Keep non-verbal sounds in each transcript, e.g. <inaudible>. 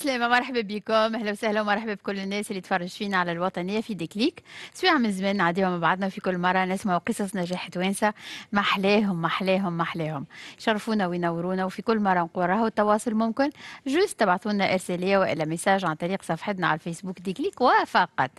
عسلامة مرحبا بكم أهلا وسهلا ومرحبا بكل الناس اللي تفرج فينا على الوطنية في ديكليك سواء من زمان نعديها مع بعضنا في كل مرة نسمع قصص نجاح توانسة محلاهم محلاهم محلاهم شرفونا وينورونا وفي كل مرة نقول راهو التواصل ممكن جوست تبعثوا لنا إرسالية وإلا ميساج عن طريق صفحتنا على الفيسبوك ديكليك وفقط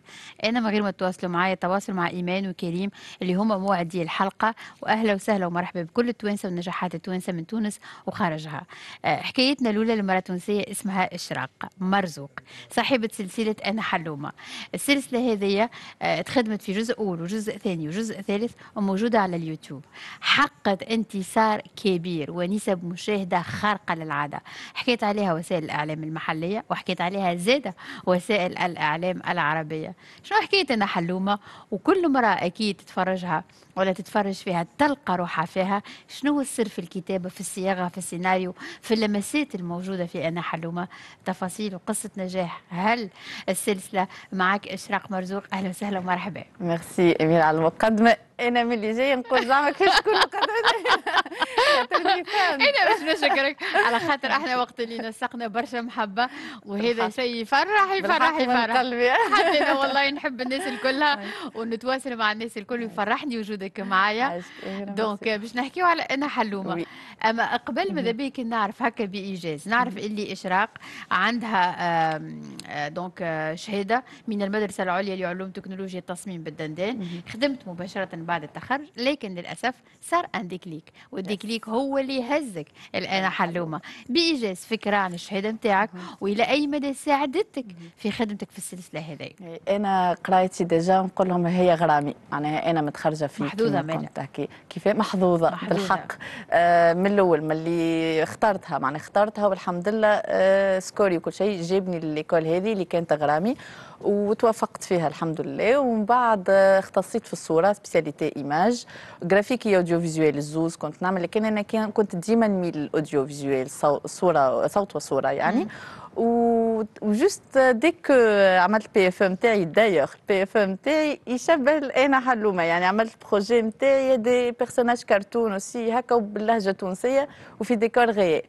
أنا من غير ما تتواصلوا معايا تواصل مع إيمان وكريم اللي هما موعدي الحلقة وأهلا وسهلا ومرحبا بكل التوانسة ونجاحات التوانسة من تونس وخارجها آه، حكايتنا الأولى للمرة التونسيه اسمها إشراق مرزوق صاحبة سلسلة أنا حلومة السلسلة هذه آه، تخدمت في جزء أول وجزء ثاني وجزء ثالث وموجودة على اليوتيوب حققت انتصار كبير ونسب مشاهدة خارقة للعادة حكيت عليها وسائل الإعلام المحلية وحكيت عليها زادة وسائل الإعلام العربية شنو حكيت أنا حلومة وكل مرة أكيد تتفرجها ولا تتفرج فيها تلقى روحها فيها شنو السر في الكتابة في الصياغة في السيناريو في اللمسات الموجودة في أنا حلومة تفاصيل وقصه نجاح هل السلسله معك اشراق مرزوق اهلا وسهلا ومرحبا ميرسي امير على المقدمه انا ملي جايه نقول زعما كيفاش كل انا <laughs> إيه، باش نشكرك على خاطر احنا وقت اللي نسقنا برشا محبه وهذا شيء يفرح يفرح يفرح حتى انا والله نحب الناس الكلها <laughs> ونتواصل مع الناس الكل يفرحني وجودك معايا دونك باش نحكيو على انا حلومه اما قبل ماذا بيك نعرف هكا بايجاز نعرف اللي اشراق عندها آه، دونك آه، شهاده من المدرسه العليا لعلوم تكنولوجيا التصميم بالدندان خدمت مباشره بعد التخرج لكن للأسف صار عندي كليك والديكليك هو اللي يهزك الآن حلومة بإيجاز فكرة عن الشهادة نتاعك وإلى أي مدى ساعدتك في خدمتك في السلسلة هذه إيه، أنا قرايتي ديجا نقول لهم هي غرامي معناها أنا متخرجة في محظوظة كي كيف محظوظة, بالحق آه من الأول من اللي اخترتها معناها اخترتها والحمد لله آه سكوري وكل شيء جابني ليكول هذه اللي كانت غرامي وتوافقت فيها الحمد لله ومن بعد آه، اختصيت في الصورة سبيسيال كاليتي ايماج جرافيكي اوديو فيزيوال الزوز كنت نعمل لكن انا كنت ديما نميل للاوديو فيزيوال صوره صوت وصوره يعني وجوست ديك عملت البي اف ام تاعي دايوغ البي اف ام تاعي يشبه انا حلومه يعني عملت بروجي نتاعي دي بيرسوناج كرتون اوسي هكا وباللهجه التونسيه وفي ديكور غيال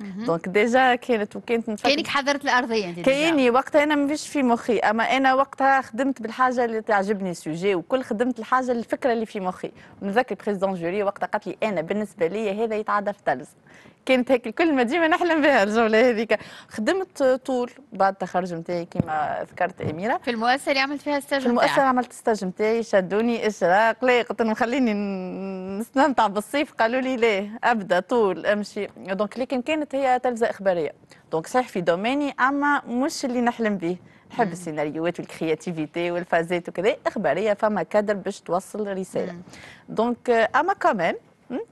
دونك ديجا كانت وكانت نفكر كانك حضرت الارضيه انت كاني وقتها انا ما فيش في مخي اما انا وقتها خدمت بالحاجه اللي تعجبني السوجي وكل خدمت الحاجه الفكره اللي في مخي نذكر بريزيدون جوري وقتها قالت لي انا بالنسبه لي هذا يتعدى في تلز كانت هيك الكل ما ديما نحلم بها الجوله هذيك خدمت طول بعد التخرج نتاعي كما ذكرت اميره في المؤسسه اللي عملت فيها استاج في المؤسسه عملت استاج نتاعي شدوني اشراق لهم خليني نستمتع بالصيف قالوا لي ليه ابدا طول امشي دونك لكن كانت هي تلفزه اخباريه دونك صحيح في دوميني اما مش اللي نحلم به نحب السيناريوهات والكرياتيفيتي والفازات وكذا اخباريه فما كادر باش توصل رساله دونك اما كمان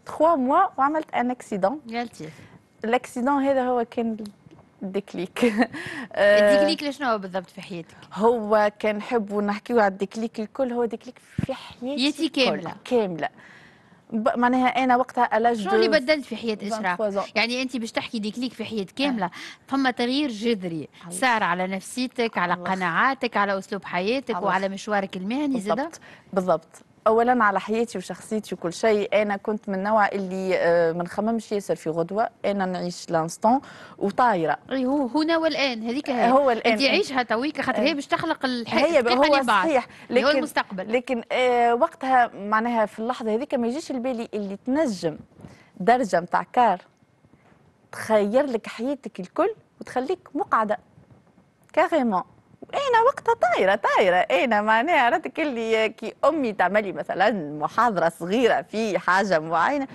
تخوا موا وعملت ان اكسيدون يا لطيف الاكسيدون هذا هو كان الديكليك الديكليك لشنو بالضبط في حياتك؟ هو كان نحب نحكيو على الديكليك الكل هو ديكليك في حياتي كامله كامله معناها انا وقتها الاج شنو اللي بدلت في حياه اسراء يعني انت باش تحكي ديكليك في حياه آه. كامله فما تغيير جذري صار على نفسيتك على قناعاتك على اسلوب حياتك وعلى مشوارك المهني زاد بالضبط اولا على حياتي وشخصيتي وكل شيء انا كنت من النوع اللي آه، ما نخممش ياسر في غدوه انا نعيش لانستون وطايره اي هو هنا والان هذيك هي هو الان انت عيشها تويك خاطر هي باش تخلق الحياه هو صحيح لكن هو المستقبل لكن آه وقتها معناها في اللحظه هذيك ما يجيش لبالي اللي تنجم درجه نتاع كار تخير لك حياتك الكل وتخليك مقعده كاريمون انا وقتها طايره طايره انا معناها راتك اللي كي امي تعملي مثلا محاضره صغيره في حاجه معينه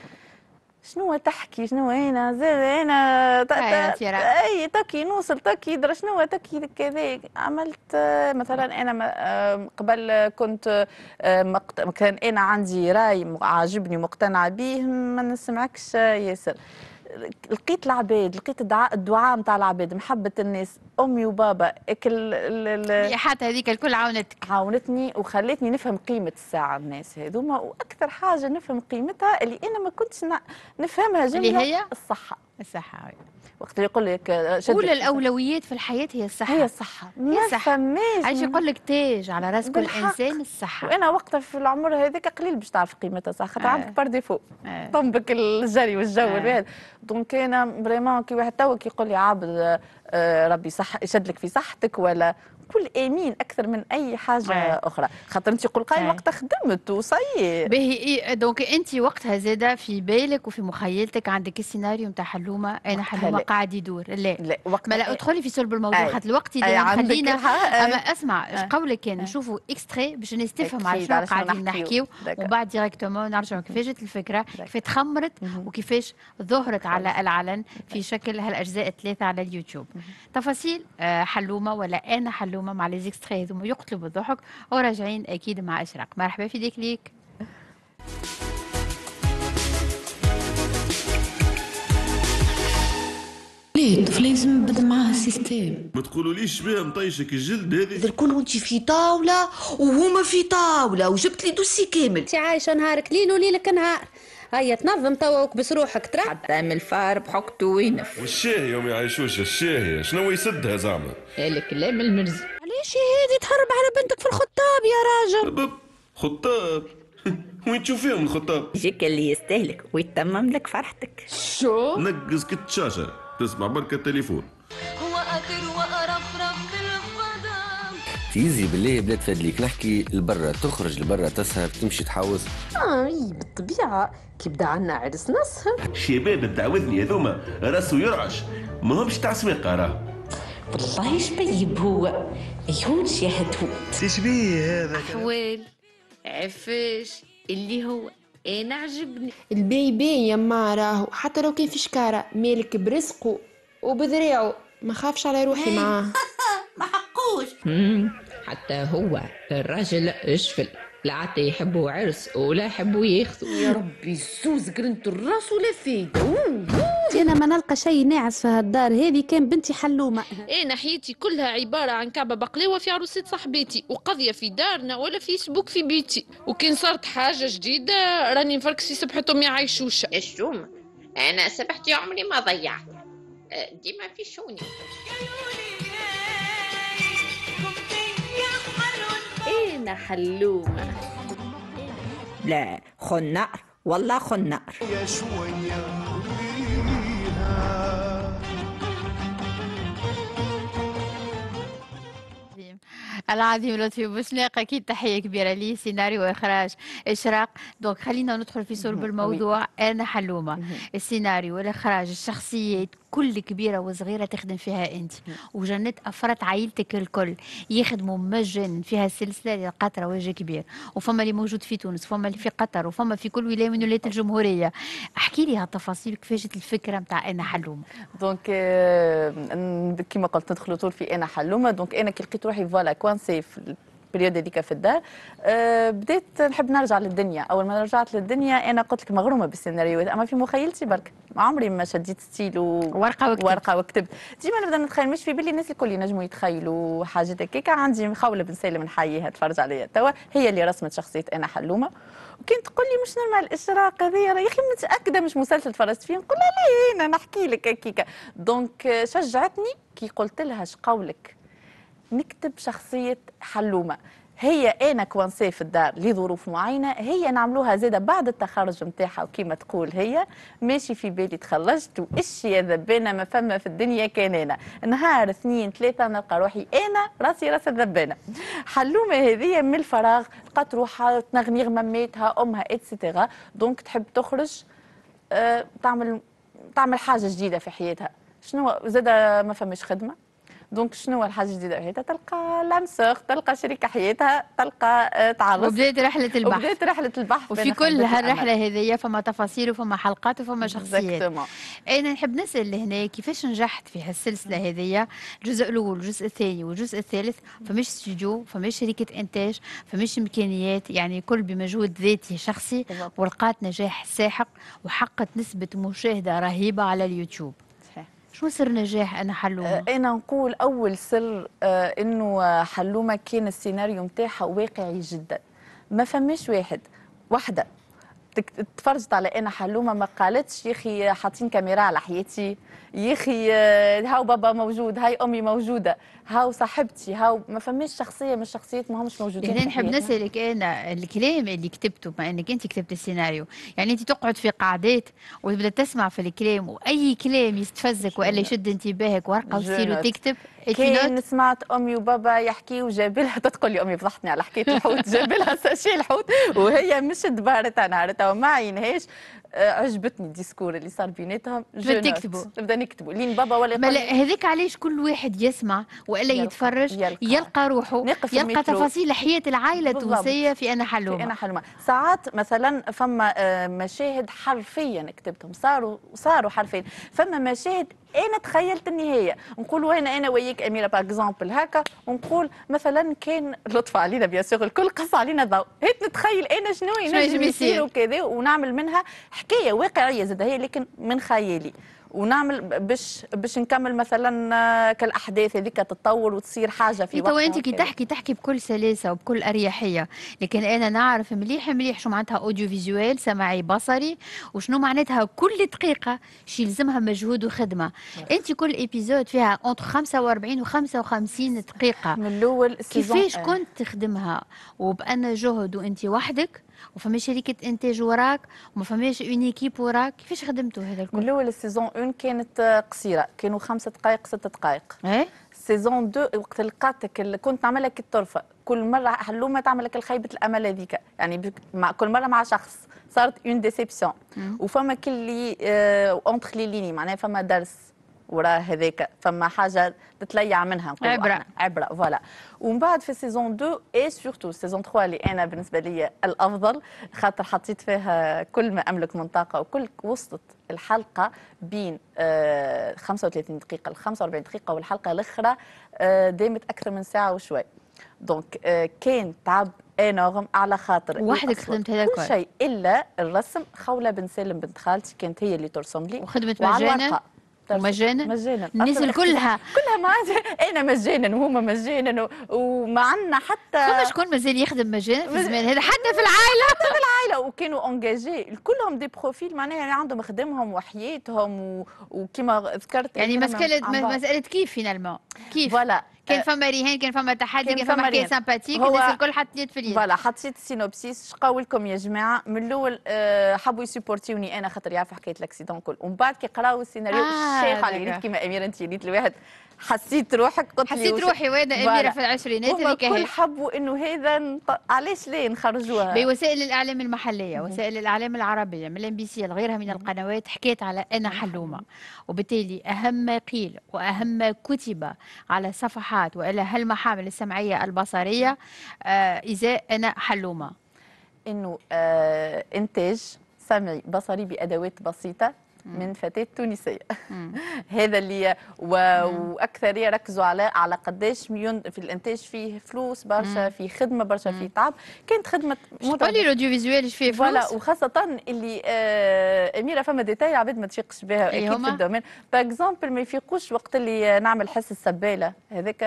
شنو تحكي شنو انا زاد انا اي تكي نوصل تكي درا شنو تكي كذا عملت آه، مثلا انا آه، قبل كنت آه، كان انا عندي راي عاجبني مقتنعه به ما نسمعكش ياسر لقيت العباد لقيت الدعاء الدعاء نتاع العباد محبه الناس امي وبابا اكل حتى هذيك الكل عاونتك عاونتني وخلتني نفهم قيمه الساعه الناس هذوما واكثر حاجه نفهم قيمتها اللي انا ما كنتش نفهمها جمله اللي هي الصحه الصحه وقت اللي يقول لك اولى آه، الاولويات في الحياه هي الصحه هي الصحه هي الصحه عايش يقول لك تاج على راس كل انسان الصحه وانا وقتها في العمر هذاك قليل باش تعرف قيمتها صح خاطر آه. عندك بار ديفو آه. طنبك الجري والجو آه. دونك انا فريمون كي واحد تو كيقول لي عابد آه، ربي صح يشد لك في صحتك ولا الكل امين اكثر من اي حاجه آه. اخرى خاطر انت قل قايل وقتها خدمت وصي باهي دونك انت وقتها زاده في بالك وفي مخيلتك عندك السيناريو نتاع حلومه انا حلومه قاعد يدور لا, لا. وقت ما لا ادخلي في صلب الموضوع خاطر الوقت اللي خلينا اما اسمع قولك انا نشوفوا اكستري باش نستفهم على شنو قاعدين نحكيو وبعد ديريكتومون نرجعوا كيفاش جات الفكره كيف تخمرت وكيفاش ظهرت على العلن في شكل هالاجزاء الثلاثه على اليوتيوب تفاصيل آه، حلومه ولا انا حلومه هذوما مع زيكستري هذوما يقتلوا بالضحك وراجعين أكيد مع إشراق مرحبا في ديك ليك الطفل لازم نبدا معاه السيستم ما تقولوليش بها مطيشك الجلد هذه الكل وانت في طاوله وهما في طاوله وجبت لي دوسي كامل انت عايشه نهارك ليل وليلك نهار هيا تنظم توا وكبس روحك ترى من الفار بحكته وينف والشاهي يوم يعيشوش الشاهي شنو يسدها زعما الكلام المرزي علاش هذه تهرب على بنتك في الخطاب يا راجل خطاب <laughs> وين تشوفيهم الخطاب يجيك اللي يستهلك ويتمم لك فرحتك شو نقز كتشاشة تسمع بركة التليفون هو أخر وأرفرف تيزي بالله بلاد فادليك نحكي لبرا تخرج لبرا تسهر تمشي تحوس اه اي بالطبيعه كي بدا عنا عرس نسهر شباب الدعوذني هذوما راسو يرعش ماهمش تاع سويقه راه والله شبيب هو يهون يا هدوء شبيه هذا احوال عفاش اللي هو انا عجبني البيبي يا ما راهو حتى لو كان في شكاره مالك برزقه وبذريعه ما خافش على روحي إيه. معاه <laughs> ما حقوش حتى هو الراجل اشفل لا عطي يحبوا عرس ولا يحبوا ياخذوا يا ربي زوز قرنت الراس ولا فايدة انا ما نلقى شيء ناعس في هالدار هذه كان بنتي حلومه انا إيه، حياتي كلها عباره عن كعبه بقلاوه في عروسه صاحبتي وقضيه في دارنا ولا فيسبوك في بيتي وكان صارت حاجه جديده راني نفركس في سبحتهم يا عيشوشه الشومة انا سبحت عمري ما ضيعت أه، ديما في شوني عينا حلومة لا خنقر والله خنقر يا شوية العظيم لطفي بوشناق اكيد تحيه كبيره ليه سيناريو واخراج اشراق دونك خلينا ندخل في صلب الموضوع انا حلومه السيناريو الاخراج الشخصيات كل كبيره وصغيره تخدم فيها انت وجنات افراد عائلتك الكل يخدموا مجانا فيها سلسله قطره وجه كبير وفما اللي موجود في تونس وفما اللي في قطر وفما في كل ولايه من ولايات الجمهوريه احكي لي هالتفاصيل كيفاش الفكره نتاع انا حلومه دونك euh, كيما قلت ندخلوا طول في انا حلومه دونك انا كي لقيت روحي فوالا كوانسي البريود هذيك في الدار أه، بديت نحب نرجع للدنيا اول ما رجعت للدنيا انا قلت لك مغرومه بالسيناريوهات اما في مخيلتي برك ما عمري ما شديت ستيل ورقه وكتبت ورقه وكتبت ديما نبدا نتخيل مش في بالي الناس الكل ينجموا يتخيلوا حاجات هكاك عندي مخوله بن سالم نحييها تفرج عليا توا هي اللي رسمت شخصيه انا حلومه وكان تقول لي مش نورمال الاشراق هذه يا اخي متاكده مش مسلسل تفرجت فيه نقول لها ليه انا نحكي لك هكيكا دونك شجعتني كي قلت لها قولك نكتب شخصية حلومة هي انا كوانسي في الدار لظروف معينه هي نعملوها زاده بعد التخرج نتاعها وكما تقول هي ماشي في بالي تخرجت وايش يا ذبانه ما فما في الدنيا كان انا نهار اثنين ثلاثه نلقى روحي انا راسي راس الذبانه حلومه هذه من الفراغ لقات روحها تنغنيغ مماتها امها اتسيتيغا دونك تحب تخرج آه، تعمل تعمل حاجه جديده في حياتها شنو زاده ما فماش خدمه دونك شنو هو الحاجه الجديده هي تلقى لامسوغ تلقى شريك حياتها تلقى آه، تعرس وبدات رحله البحث وبدات رحله البحث وفي كل هالرحله هذيا فما تفاصيل وفما حلقات وفما شخصيات انا نحب نسال لهنا كيفاش نجحت في هالسلسله هذيا الجزء الاول والجزء الثاني والجزء الثالث فماش استوديو فماش شركه انتاج فماش امكانيات يعني كل بمجهود ذاتي شخصي ولقات نجاح ساحق وحققت نسبه مشاهده رهيبه على اليوتيوب شو سر نجاح انا حلومه؟ آه، انا نقول اول سر آه، انه حلومه كان السيناريو نتاعها واقعي جدا ما فماش واحد وحده تفرجت على انا حلومه ما قالتش يا اخي حاطين كاميرا على حياتي يا اخي آه، هاو بابا موجود هاي امي موجوده هاو صاحبتي هاو ما فماش شخصيه من الشخصيات ما همش موجودين اذا نحب نسالك انا الكلام اللي كتبته بما انك انت كتبت السيناريو يعني انت تقعد في قعدات وتبدا تسمع في الكلام واي كلام يستفزك ولا يشد انتباهك ورقه وتصير وتكتب كان سمعت امي وبابا يحكي وجاب لها تتقول لي امي فضحتني على حكايه الحوت جاب لها ساشي الحوت وهي مش دبارتها نهارتها وما عينهاش آه، عجبتني الديسكور اللي صار بيناتهم بدك تكتبوا نكتبوا لين بابا ولا ملا هذيك علاش كل واحد يسمع والا يتفرج يلقى, يلقى روحه يلقى تفاصيل حياه العائله التونسيه في انا حلومه في انا حلومه ساعات مثلا فما آه، مشاهد حرفيا كتبتهم صاروا صاروا حرفيا فما مشاهد انا تخيلت النهايه نقول وين انا وياك اميره باغ اكزومبل هكا ونقول مثلا كان لطف علينا بيان سور الكل قص علينا ضوء هيك نتخيل انا شنو ينجم يصير وكذا ونعمل منها حكايه واقعيه زاد هي لكن من خيالي ونعمل باش باش نكمل مثلا آه، كالاحداث هذيك تتطور وتصير حاجه في إيه، وقتها انت كي تحكي تحكي بكل سلاسه وبكل اريحيه لكن انا نعرف مليح مليح شو معناتها اوديو فيزوال سمعي بصري وشنو معناتها كل دقيقه شي يلزمها مجهود وخدمه انت كل ايبيزود فيها اونتر 45 و 55 دقيقه من الاول كيفاش إيه. كنت تخدمها وبان جهد وانت وحدك وفما شركه انتاج وراك وما فماش اون ايكيب وراك كيفاش خدمتوا هذا الكل؟ من الاول السيزون 1 كانت قصيره كانوا خمسة دقائق سته دقائق ايه سيزون 2 وقت لقاتك كنت نعملها لك الطرفه كل مره حلومه تعمل لك الخيبه الامل هذيك يعني مع كل مره مع شخص صارت اون ديسيبسيون وفما كل اللي اونتخ لي ليني معناها فما درس وراه هذاك فما حاجه تتليع منها عبره عبره فوالا ومن بعد في سيزون 2 اي سورتو سيزون 3 اللي انا بالنسبه لي الافضل خاطر حطيت فيها كل ما املك من طاقه وكل وصلت الحلقه بين 35 آه، دقيقه ل 45 دقيقه والحلقه الاخرى آه، دامت اكثر من ساعه وشوي دونك آه، كان تعب انورم على خاطر وحدك خدمت هذا كل شيء الا الرسم خوله بن سالم بنت خالتي كانت هي اللي ترسم لي وخدمت مجانا اكثر مجانا <laughs> مجانا الناس كلها كلها معنا انا مجانا وهما مجانا وما عندنا حتى فما شكون مازال يخدم مجانا في الزمان هذا حتى في العائله حتى في العائله وكانوا انجاجي كلهم دي بروفيل معناها يعني عندهم خدمهم وحياتهم وكما ذكرت يعني مساله مساله كيف فينالمون كيف فوالا كان آه، فما رهان كان فما تحدي كان فما حكايه سامباتيك الناس الكل حطيت في اليد فوالا حطيت السينوبسيس شقاول لكم يا جماعه من الاول آه، حبوا يسبورتيوني انا خاطر يعرفوا حكايه الاكسيدون كل ومن بعد كي قراوا السيناريو آه الشيخ على اليد كيما اميره انت اليد الواحد حسيت روحك قلت حسيت روحي وانا اميره في العشرينات اللي كل حبوا انه هذا نط... علاش ليه نخرجوها بوسائل الاعلام المحليه وسائل الاعلام العربيه من الام بي سي لغيرها من القنوات حكيت على انا حلومه وبالتالي اهم ما قيل واهم ما كتب على صفحات والى هالمحامل السمعيه البصريه آه ازاء انا حلومه انه آه انتاج سمعي بصري بادوات بسيطه من فتاه تونسيه <laughs> هذا اللي و... واكثر يركزوا على على قداش ميون في الانتاج فيه فلوس برشا في خدمه برشا في تعب كانت خدمه قولي الاوديو فيزوال فيه فلوس فوالا وخاصه اللي آه اميره فما ديتاي عباد ما تفيقش بها إيه اكيد في الدومين باغ اكزومبل ما يفيقوش وقت اللي نعمل حس السباله هذاك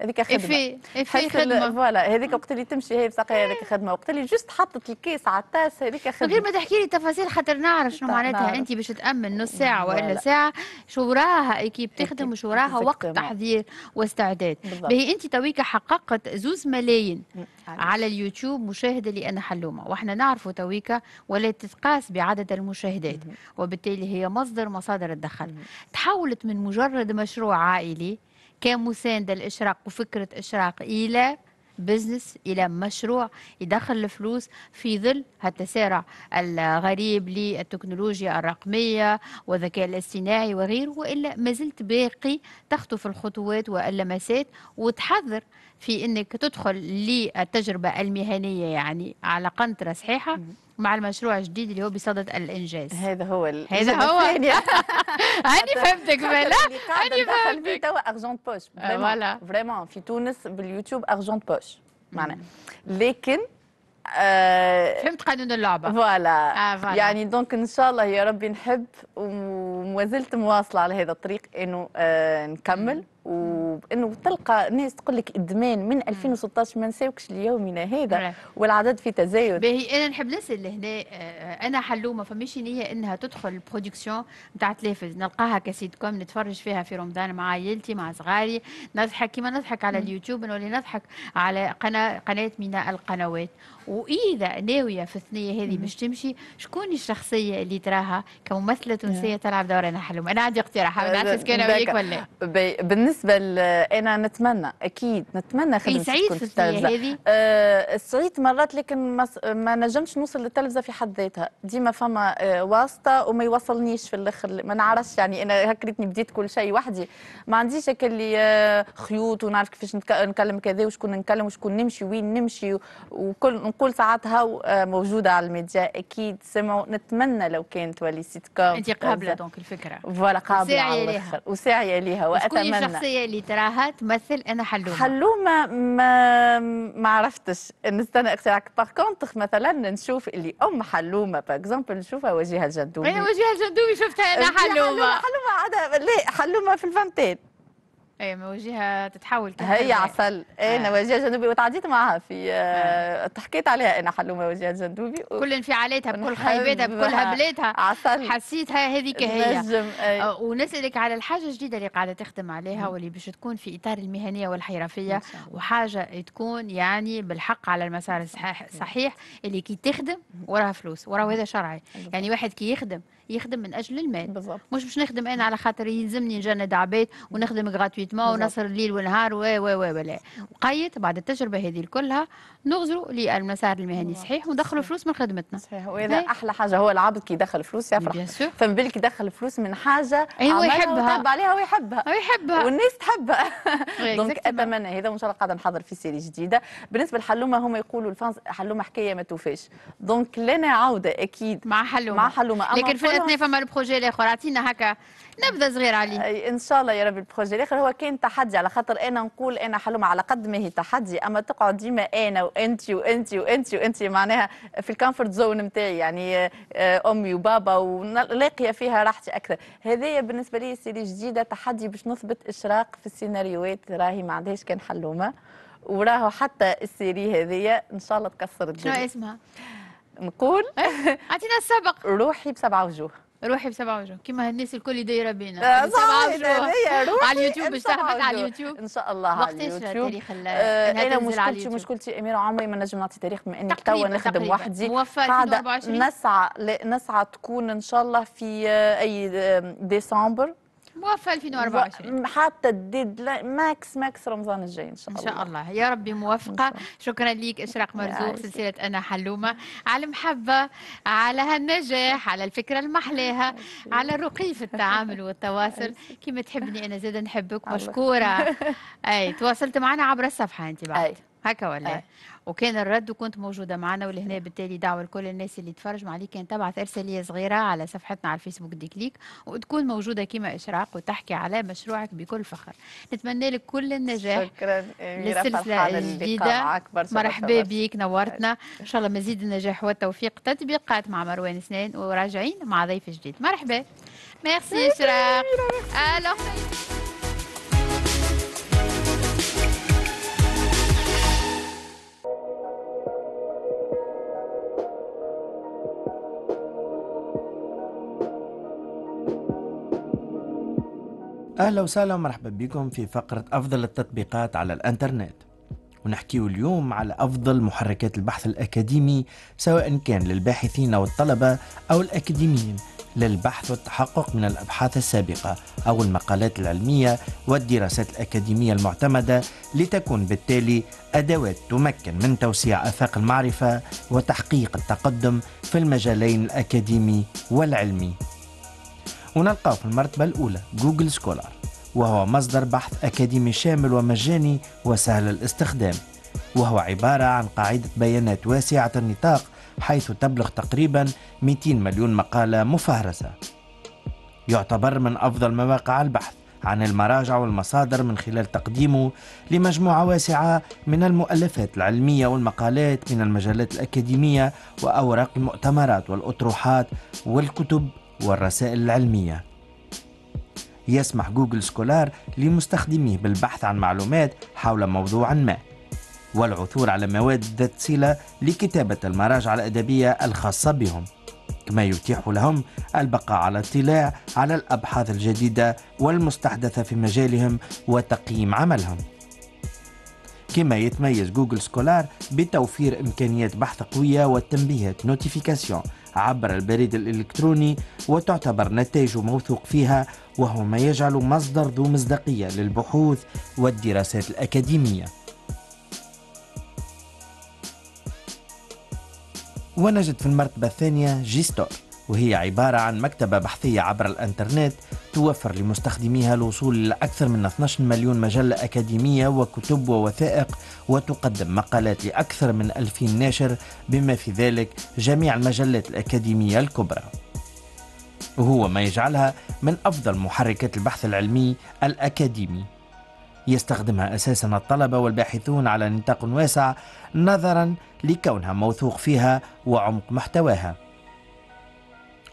هذاك خدمه في في خدمه فوالا هذاك وقت اللي تمشي هي بساقيها هذاك إيه. خدمه وقت اللي جست حطت الكيس على التاس هذيك خدمه من غير ما تحكي لي تفاصيل خاطر نعرف شنو معناتها انت باش تأمن نص ساعة وإلا ساعة شو وراها إيه، كي إيه، بتخدم وشو وراها وقت تحضير واستعداد باهي أنت تويك حققت زوز ملايين على اليوتيوب مشاهدة لأنا حلومة وإحنا نعرفوا تويك ولا تتقاس بعدد المشاهدات وبالتالي هي مصدر مصادر الدخل تحولت من مجرد مشروع عائلي كمساندة لإشراق وفكرة إشراق إلى بزنس الى مشروع يدخل الفلوس في ظل هالتسارع الغريب للتكنولوجيا الرقميه والذكاء الاصطناعي وغيره والا ما زلت باقي تخطف الخطوات واللمسات وتحذر في انك تدخل للتجربه المهنيه يعني على قنطره صحيحه مع المشروع الجديد اللي هو بصدد الانجاز هذا هو ال... هذا هو هاني <laughs> فهمتك فلا هاني فهمتك توا ارجون بوش فوالا آه، فريمون في تونس باليوتيوب ارجون بوش معناها لكن آه فهمت قانون اللعبه فوالا آه يعني دونك ان شاء الله يا ربي نحب وما زلت مواصله على هذا الطريق انه آه نكمل مم. وانه تلقى ناس تقول لك ادمان من 2016 ما نساوكش ليومنا هذا والعدد في تزايد باهي انا نحب نسال لهنا آه، انا حلومه فماش نيه انها تدخل البرودكسيون نتاع تلافز نلقاها كسيت كوم نتفرج فيها في رمضان مع عائلتي مع صغاري نضحك كما نضحك على اليوتيوب نولي نضحك على قناه قناه ميناء القنوات واذا ناويه في الثنيه هذه باش تمشي شكون الشخصيه اللي تراها كممثله تونسيه تلعب دور انا حلومه انا عندي اقتراح ما نعرفش كان وياك ولا بالنسبه بالنسبه انا نتمنى اكيد نتمنى خدمه سعيد في التلفزه آه سعيد مرات لكن ما, ما نجمش نوصل للتلفزه في حد ذاتها ديما فما آه واسطه وما يوصلنيش في الاخر ما نعرفش يعني انا هكرتني بديت كل شيء وحدي ما عنديش هكا اللي آه خيوط ونعرف كيفاش نكلم كذا وشكون نكلم وشكون نمشي وين نمشي وكل نقول ساعات هاو آه، موجوده على الميديا اكيد سمعوا نتمنى لو كانت تولي سيت كوم انت قابله دونك الفكره فوالا قابله على الاخر وساعيه ليها واتمنى الشخصية اللي تراها تمثل أنا حلومة حلومة ما ما عرفتش نستنى اختراعك باغ كونتخ مثلا نشوف اللي أم حلومة باغ اكزومبل نشوفها وجهها الجندوبي أنا أيوة، وجهها الجندوبي شفتها أنا حلومة حلومة عادة لا حلومة في الفانتين اي مواجهه تتحول كده هي عسل اي آه. مواجهه جنوبي وتعديت معها في آه. آه. عليها انا حلومه مواجهه جنوبي و... كل انفعالاتها بكل خيباتها بكل هبلاتها عسل حسيتها هذيك هي آه ونسالك على الحاجه الجديده اللي قاعده تخدم عليها واللي باش تكون في اطار المهنيه والحرفيه وحاجه تكون يعني بالحق على المسار الصحيح اللي كي تخدم وراها فلوس وراه هذا شرعي يعني واحد كي يخدم يخدم من اجل المال بالزبط. مش باش نخدم انا على خاطر يلزمني نجند عباد ونخدم غراتويتمون ونصر الليل والنهار و و و ولا وقيت بعد التجربه هذه كلها نغزروا للمسار المهني صحيح وندخلوا فلوس من خدمتنا صحيح واذا احلى حاجه هو العبد كي يدخل فلوس يفرح فما بالك يدخل فلوس من حاجه هو يحبها ويحب عليها ويحبها ويحبها والناس تحبها <laughs> إيه، دونك اتمنى هذا وان شاء الله قاعده نحضر في سيري جديده بالنسبه للحلومه هما يقولوا الفانز حلومه حكايه ما توفاش دونك لنا عوده اكيد مع حلومه مع حلومه لكن في معناتها فما البروجي الاخر اعطينا هكا نبذه صغيره عليه ان شاء الله يا رب البروجي الاخر هو كان تحدي على خاطر انا نقول انا حلومه على قد ما هي تحدي اما تقعد ديما انا وانت وانت وانت وانت معناها في الكومفورت زون نتاعي يعني آه، امي وبابا ولاقيه فيها راحتي اكثر هذايا بالنسبه لي سيري جديده تحدي باش نثبت اشراق في السيناريوهات راهي ما عندهاش كان حلومه وراهو حتى السيري هذه ان شاء الله تكسر الدنيا شنو اسمها نقول اعطينا إيه؟ السبق <laughs> روحي بسبع وجوه روحي بسبع وجوه كما الناس الكل دايره بينا آه، بسبع وجوه روحي <laughs> على اليوتيوب باش على اليوتيوب ان شاء الله على اليوتيوب تاريخ آه انا مشكلتي مشكلتي اميره عمري ما نجم نعطي تاريخ بما اني توا نخدم وحدي قاعده نسعى نسعى تكون ان شاء الله في آه، اي ديسمبر موفى 2024 حاطه الديد ماكس ماكس رمضان الجاي ان شاء الله ان شاء الله يا ربي موفقه شكرا ليك اشراق مرزوق سلسله انا حلومه على المحبه على هالنجاح على الفكره المحلاها على الرقي في التعامل والتواصل كما تحبني انا زاد نحبك مشكوره <laughs> اي تواصلت معنا عبر الصفحه انت بعد أي. هكا ولا آه. إيه؟ وكان الرد وكنت موجوده معنا ولهنا بالتالي دعوه لكل الناس اللي تفرج عليك كان تبعث ارساليه صغيره على صفحتنا على الفيسبوك دي كليك وتكون موجوده كيما اشراق وتحكي على مشروعك بكل فخر نتمنى لك كل النجاح شكرا للسلسله إيه، الجديده مرحبا بك نورتنا ان شاء الله مزيد النجاح والتوفيق تطبيقات مع مروان سنان وراجعين مع ضيف جديد مرحبا ميرسي اشراق الو أهلا وسهلا ومرحبا بكم في فقرة أفضل التطبيقات على الإنترنت ونحكي اليوم على أفضل محركات البحث الأكاديمي سواء كان للباحثين أو الطلبة أو الأكاديميين للبحث والتحقق من الأبحاث السابقة أو المقالات العلمية والدراسات الأكاديمية المعتمدة لتكون بالتالي أدوات تمكن من توسيع آفاق المعرفة وتحقيق التقدم في المجالين الأكاديمي والعلمي ونلقاه في المرتبة الأولى جوجل سكولار وهو مصدر بحث أكاديمي شامل ومجاني وسهل الاستخدام وهو عبارة عن قاعدة بيانات واسعة النطاق حيث تبلغ تقريبا 200 مليون مقالة مفهرسة يعتبر من أفضل مواقع البحث عن المراجع والمصادر من خلال تقديمه لمجموعة واسعة من المؤلفات العلمية والمقالات من المجالات الأكاديمية وأوراق المؤتمرات والأطروحات والكتب والرسائل العلمية يسمح جوجل سكولار لمستخدميه بالبحث عن معلومات حول موضوع ما والعثور على مواد ذات صلة لكتابة المراجع الأدبية الخاصة بهم كما يتيح لهم البقاء على اطلاع على الأبحاث الجديدة والمستحدثة في مجالهم وتقييم عملهم كما يتميز جوجل سكولار بتوفير إمكانيات بحث قوية والتنبيهات نوتيفيكاسيون عبر البريد الإلكتروني وتعتبر نتائج موثوق فيها وهو ما يجعل مصدر ذو مصداقية للبحوث والدراسات الأكاديمية ونجد في المرتبة الثانية جيستور وهي عبارة عن مكتبة بحثية عبر الانترنت توفر لمستخدميها الوصول إلى أكثر من 12 مليون مجلة أكاديمية وكتب ووثائق وتقدم مقالات لأكثر من 2000 ناشر بما في ذلك جميع المجلات الأكاديمية الكبرى وهو ما يجعلها من أفضل محركات البحث العلمي الأكاديمي يستخدمها اساسا الطلبه والباحثون على نطاق واسع نظرا لكونها موثوق فيها وعمق محتواها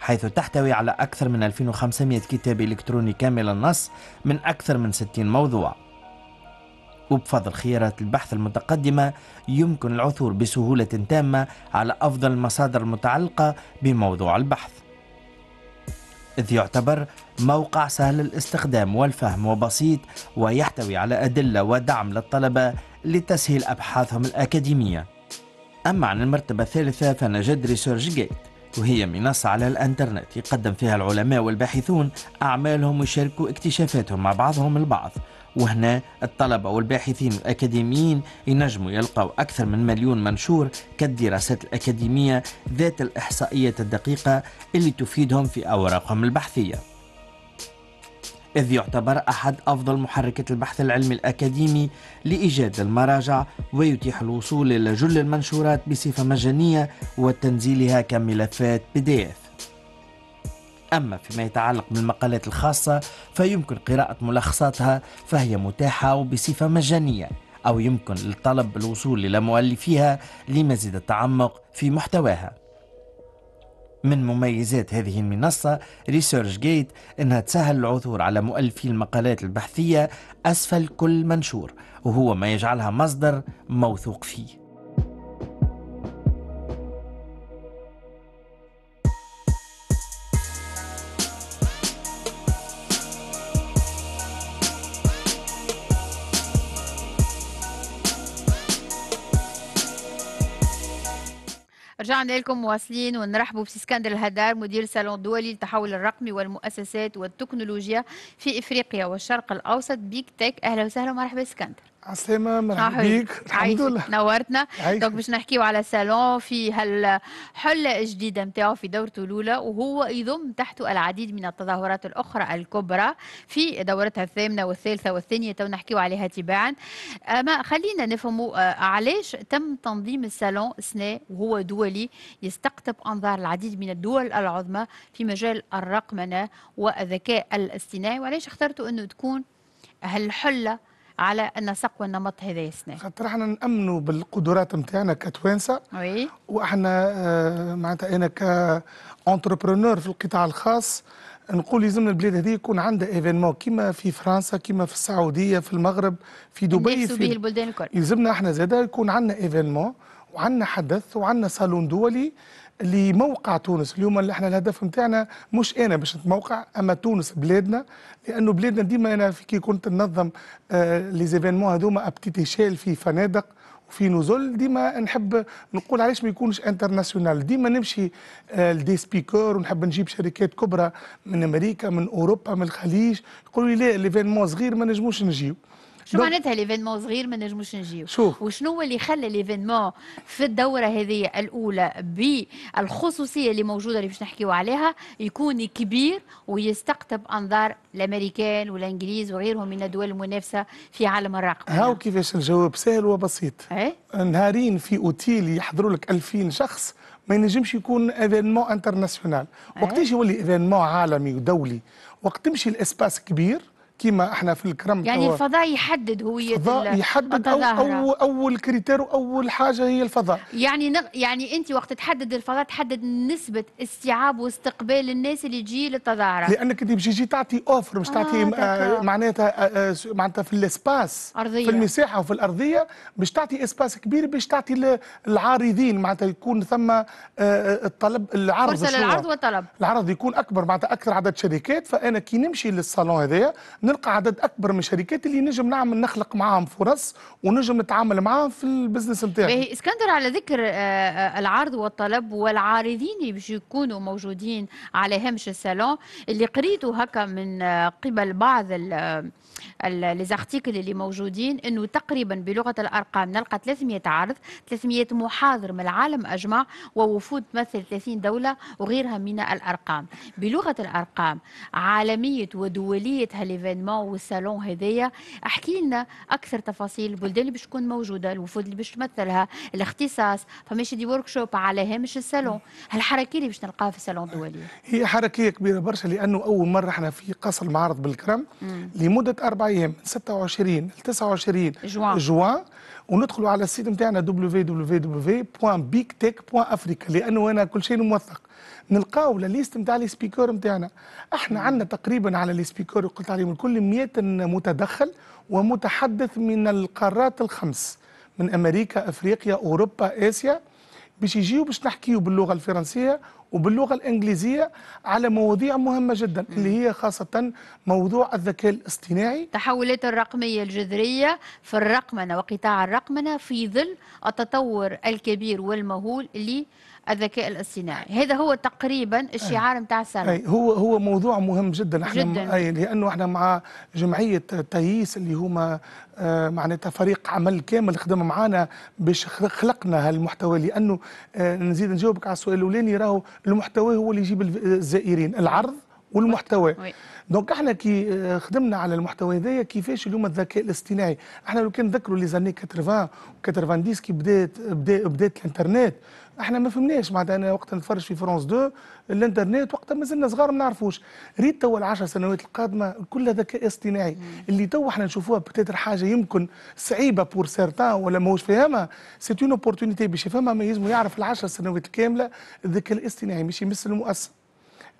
حيث تحتوي على أكثر من 2500 كتاب إلكتروني كامل النص من أكثر من 60 موضوع وبفضل خيارات البحث المتقدمة يمكن العثور بسهولة تامة على أفضل المصادر المتعلقة بموضوع البحث إذ يعتبر موقع سهل الاستخدام والفهم وبسيط ويحتوي على أدلة ودعم للطلبة لتسهيل أبحاثهم الأكاديمية أما عن المرتبة الثالثة فنجد ريسيرش جيت وهي منصة على الانترنت يقدم فيها العلماء والباحثون أعمالهم ويشاركوا اكتشافاتهم مع بعضهم البعض وهنا الطلبة والباحثين الأكاديميين ينجموا يلقوا أكثر من مليون منشور كالدراسات الأكاديمية ذات الإحصائية الدقيقة اللي تفيدهم في أوراقهم البحثية إذ يعتبر أحد أفضل محركات البحث العلمي الأكاديمي لإيجاد المراجع ويتيح الوصول إلى جل المنشورات بصفة مجانية وتنزيلها كملفات PDF أما فيما يتعلق بالمقالات الخاصة فيمكن قراءة ملخصاتها فهي متاحة وبصفة مجانية أو يمكن للطلب الوصول إلى مؤلفيها لمزيد التعمق في محتواها من مميزات هذه المنصة ريسيرش جيت أنها تسهل العثور على مؤلفي المقالات البحثية أسفل كل منشور وهو ما يجعلها مصدر موثوق فيه رجعنا لكم مواصلين ونرحبوا بسكندر الهدار مدير سالون دولي للتحول الرقمي والمؤسسات والتكنولوجيا في افريقيا والشرق الاوسط بيك تيك اهلا وسهلا ومرحبا اسكندر عسلامة مرحبا بيك الحمد لله نورتنا دونك باش نحكيو على سالون في هالحلة الجديدة نتاعو في دورته الأولى وهو يضم تحته العديد من التظاهرات الأخرى الكبرى في دورتها الثامنة والثالثة والثانية تو نحكيو عليها تباعا أما خلينا نفهموا آه، علاش تم تنظيم السالون سنة وهو دولي يستقطب أنظار العديد من الدول العظمى في مجال الرقمنة والذكاء الاصطناعي وعلاش اخترتوا أنه تكون هالحلة على ان سقوى النمط هذا يسنا خاطر احنا نامنوا بالقدرات نتاعنا كتوانسه وي واحنا آه، معناتها انا كونتربرونور في القطاع الخاص نقول لازم البلاد هذه يكون عندها ايفينمون كيما في فرنسا كيما في السعوديه في المغرب في دبي في البلدان الكل يلزمنا احنا زاده يكون عندنا ايفينمون وعندنا حدث وعندنا صالون دولي لموقع تونس اليوم اللي احنا الهدف نتاعنا مش انا باش نتموقع اما تونس بلادنا لانه بلادنا ديما انا في كي كنت ننظم آه لي زيفينمون هذوما ابتيتيشيل في فنادق وفي نزل ديما نحب نقول علاش ما يكونش انترناسيونال ديما نمشي آه، لدي سبيكور ونحب نجيب شركات كبرى من امريكا من اوروبا من الخليج يقولوا لي لا ليفينمون صغير ما نجموش نجيو شو معناتها ليفينمون صغير ما نجموش نجيو شو وشنو هو اللي خلى ليفينمون في الدوره هذه الاولى بالخصوصيه اللي موجوده اللي باش نحكيو عليها يكون كبير ويستقطب انظار الامريكان والانجليز وغيرهم من الدول المنافسه في عالم الرقم هاو كيفاش الجواب سهل وبسيط اي نهارين في اوتيل يحضروا لك 2000 شخص ما ينجمش يكون ايفينمون انترناسيونال إيه؟ وقتاش يولي ايفينمون عالمي ودولي وقت تمشي الاسباس كبير كيما احنا في الكرم يعني الفضاء يحدد هويه الفضاء يحدد أو أو اول كريتير اول حاجه هي الفضاء يعني نغ... يعني انت وقت تحدد الفضاء تحدد نسبه استيعاب واستقبال الناس اللي تجي للتظاهره لانك انت باش تجي تعطي اوفر مش آه، تعطي آه معناتها آه, آه، معناتها في الاسباس أرضية. في المساحه وفي الارضيه باش تعطي اسباس كبير باش تعطي العارضين معناتها يكون ثم آه، الطلب العرض فرصه للعرض والطلب العرض يكون اكبر معناتها اكثر عدد شركات فانا كي نمشي للصالون هذايا نلقى عدد اكبر من الشركات اللي نجم نعمل نخلق معاهم فرص ونجم نتعامل معاهم في البزنس نتاعي. اسكندر على ذكر آه، آه، العرض والطلب والعارضين اللي باش يكونوا موجودين على هامش السالون اللي قريته هكا من آه، قبل بعض لي اللي موجودين انه تقريبا بلغه الارقام نلقى 300 عرض 300 محاضر من العالم اجمع ووفود تمثل 30 دوله وغيرها من الارقام بلغه الارقام عالميه ودوليه هاليفين ايفينمون والسالون هذايا احكي لنا اكثر تفاصيل البلدان اللي باش تكون موجوده الوفود اللي باش تمثلها الاختصاص فماشي دي ورك شوب على هامش السالون هالحركيه اللي باش نلقاها في السالون الدولي هي حركيه كبيره برشا لانه اول مره احنا في قصر المعارض بالكرم لمده اربع ايام من 26 ل 29 جوان جوان وندخلوا على السيت نتاعنا www.bigtech.africa لانه انا كل شيء موثق نلقاو ليست نتاع لي سبيكور نتاعنا احنا عندنا تقريبا على لي سبيكور قلت عليهم الكل 100 متدخل ومتحدث من القارات الخمس من امريكا افريقيا اوروبا اسيا باش يجيو باش نحكيو باللغه الفرنسيه وباللغه الانجليزيه على مواضيع مهمه جدا اللي هي خاصه موضوع الذكاء الاصطناعي التحولات الرقميه الجذريه في الرقمنه وقطاع الرقمنه في ظل التطور الكبير والمهول اللي الذكاء الاصطناعي هذا هو تقريبا الشعار نتاع السنه أي هو هو موضوع مهم جدا احنا جداً. أي لانه احنا مع جمعيه تاييس اللي هما آه، معناتها فريق عمل كامل خدم معانا باش خلقنا هالمحتوى لانه آه، نزيد نجاوبك على السؤال الاولاني راهو المحتوى هو اللي يجيب الزائرين العرض والمحتوى دونك احنا كي آه، خدمنا على المحتوى هذايا كيفاش اليوم الذكاء الاصطناعي احنا لو كان ذكروا لي زاني 80 و 90 كي بدات بدا بدات الانترنت احنا ما فهمناش معناتها انا وقت نتفرج في فرونس 2 الانترنت وقتها مازلنا صغار ما نعرفوش ريت توا العشر سنوات القادمه كلها ذكاء اصطناعي اللي توا احنا نشوفوها بتاتر حاجه يمكن صعيبه بور سيرتان ولا ماهوش فاهمها سيت اون اوبورتونيتي باش يفهمها ما يلزمو يعرف العشر سنوات الكامله الذكاء الاصطناعي مش يمس المؤسسه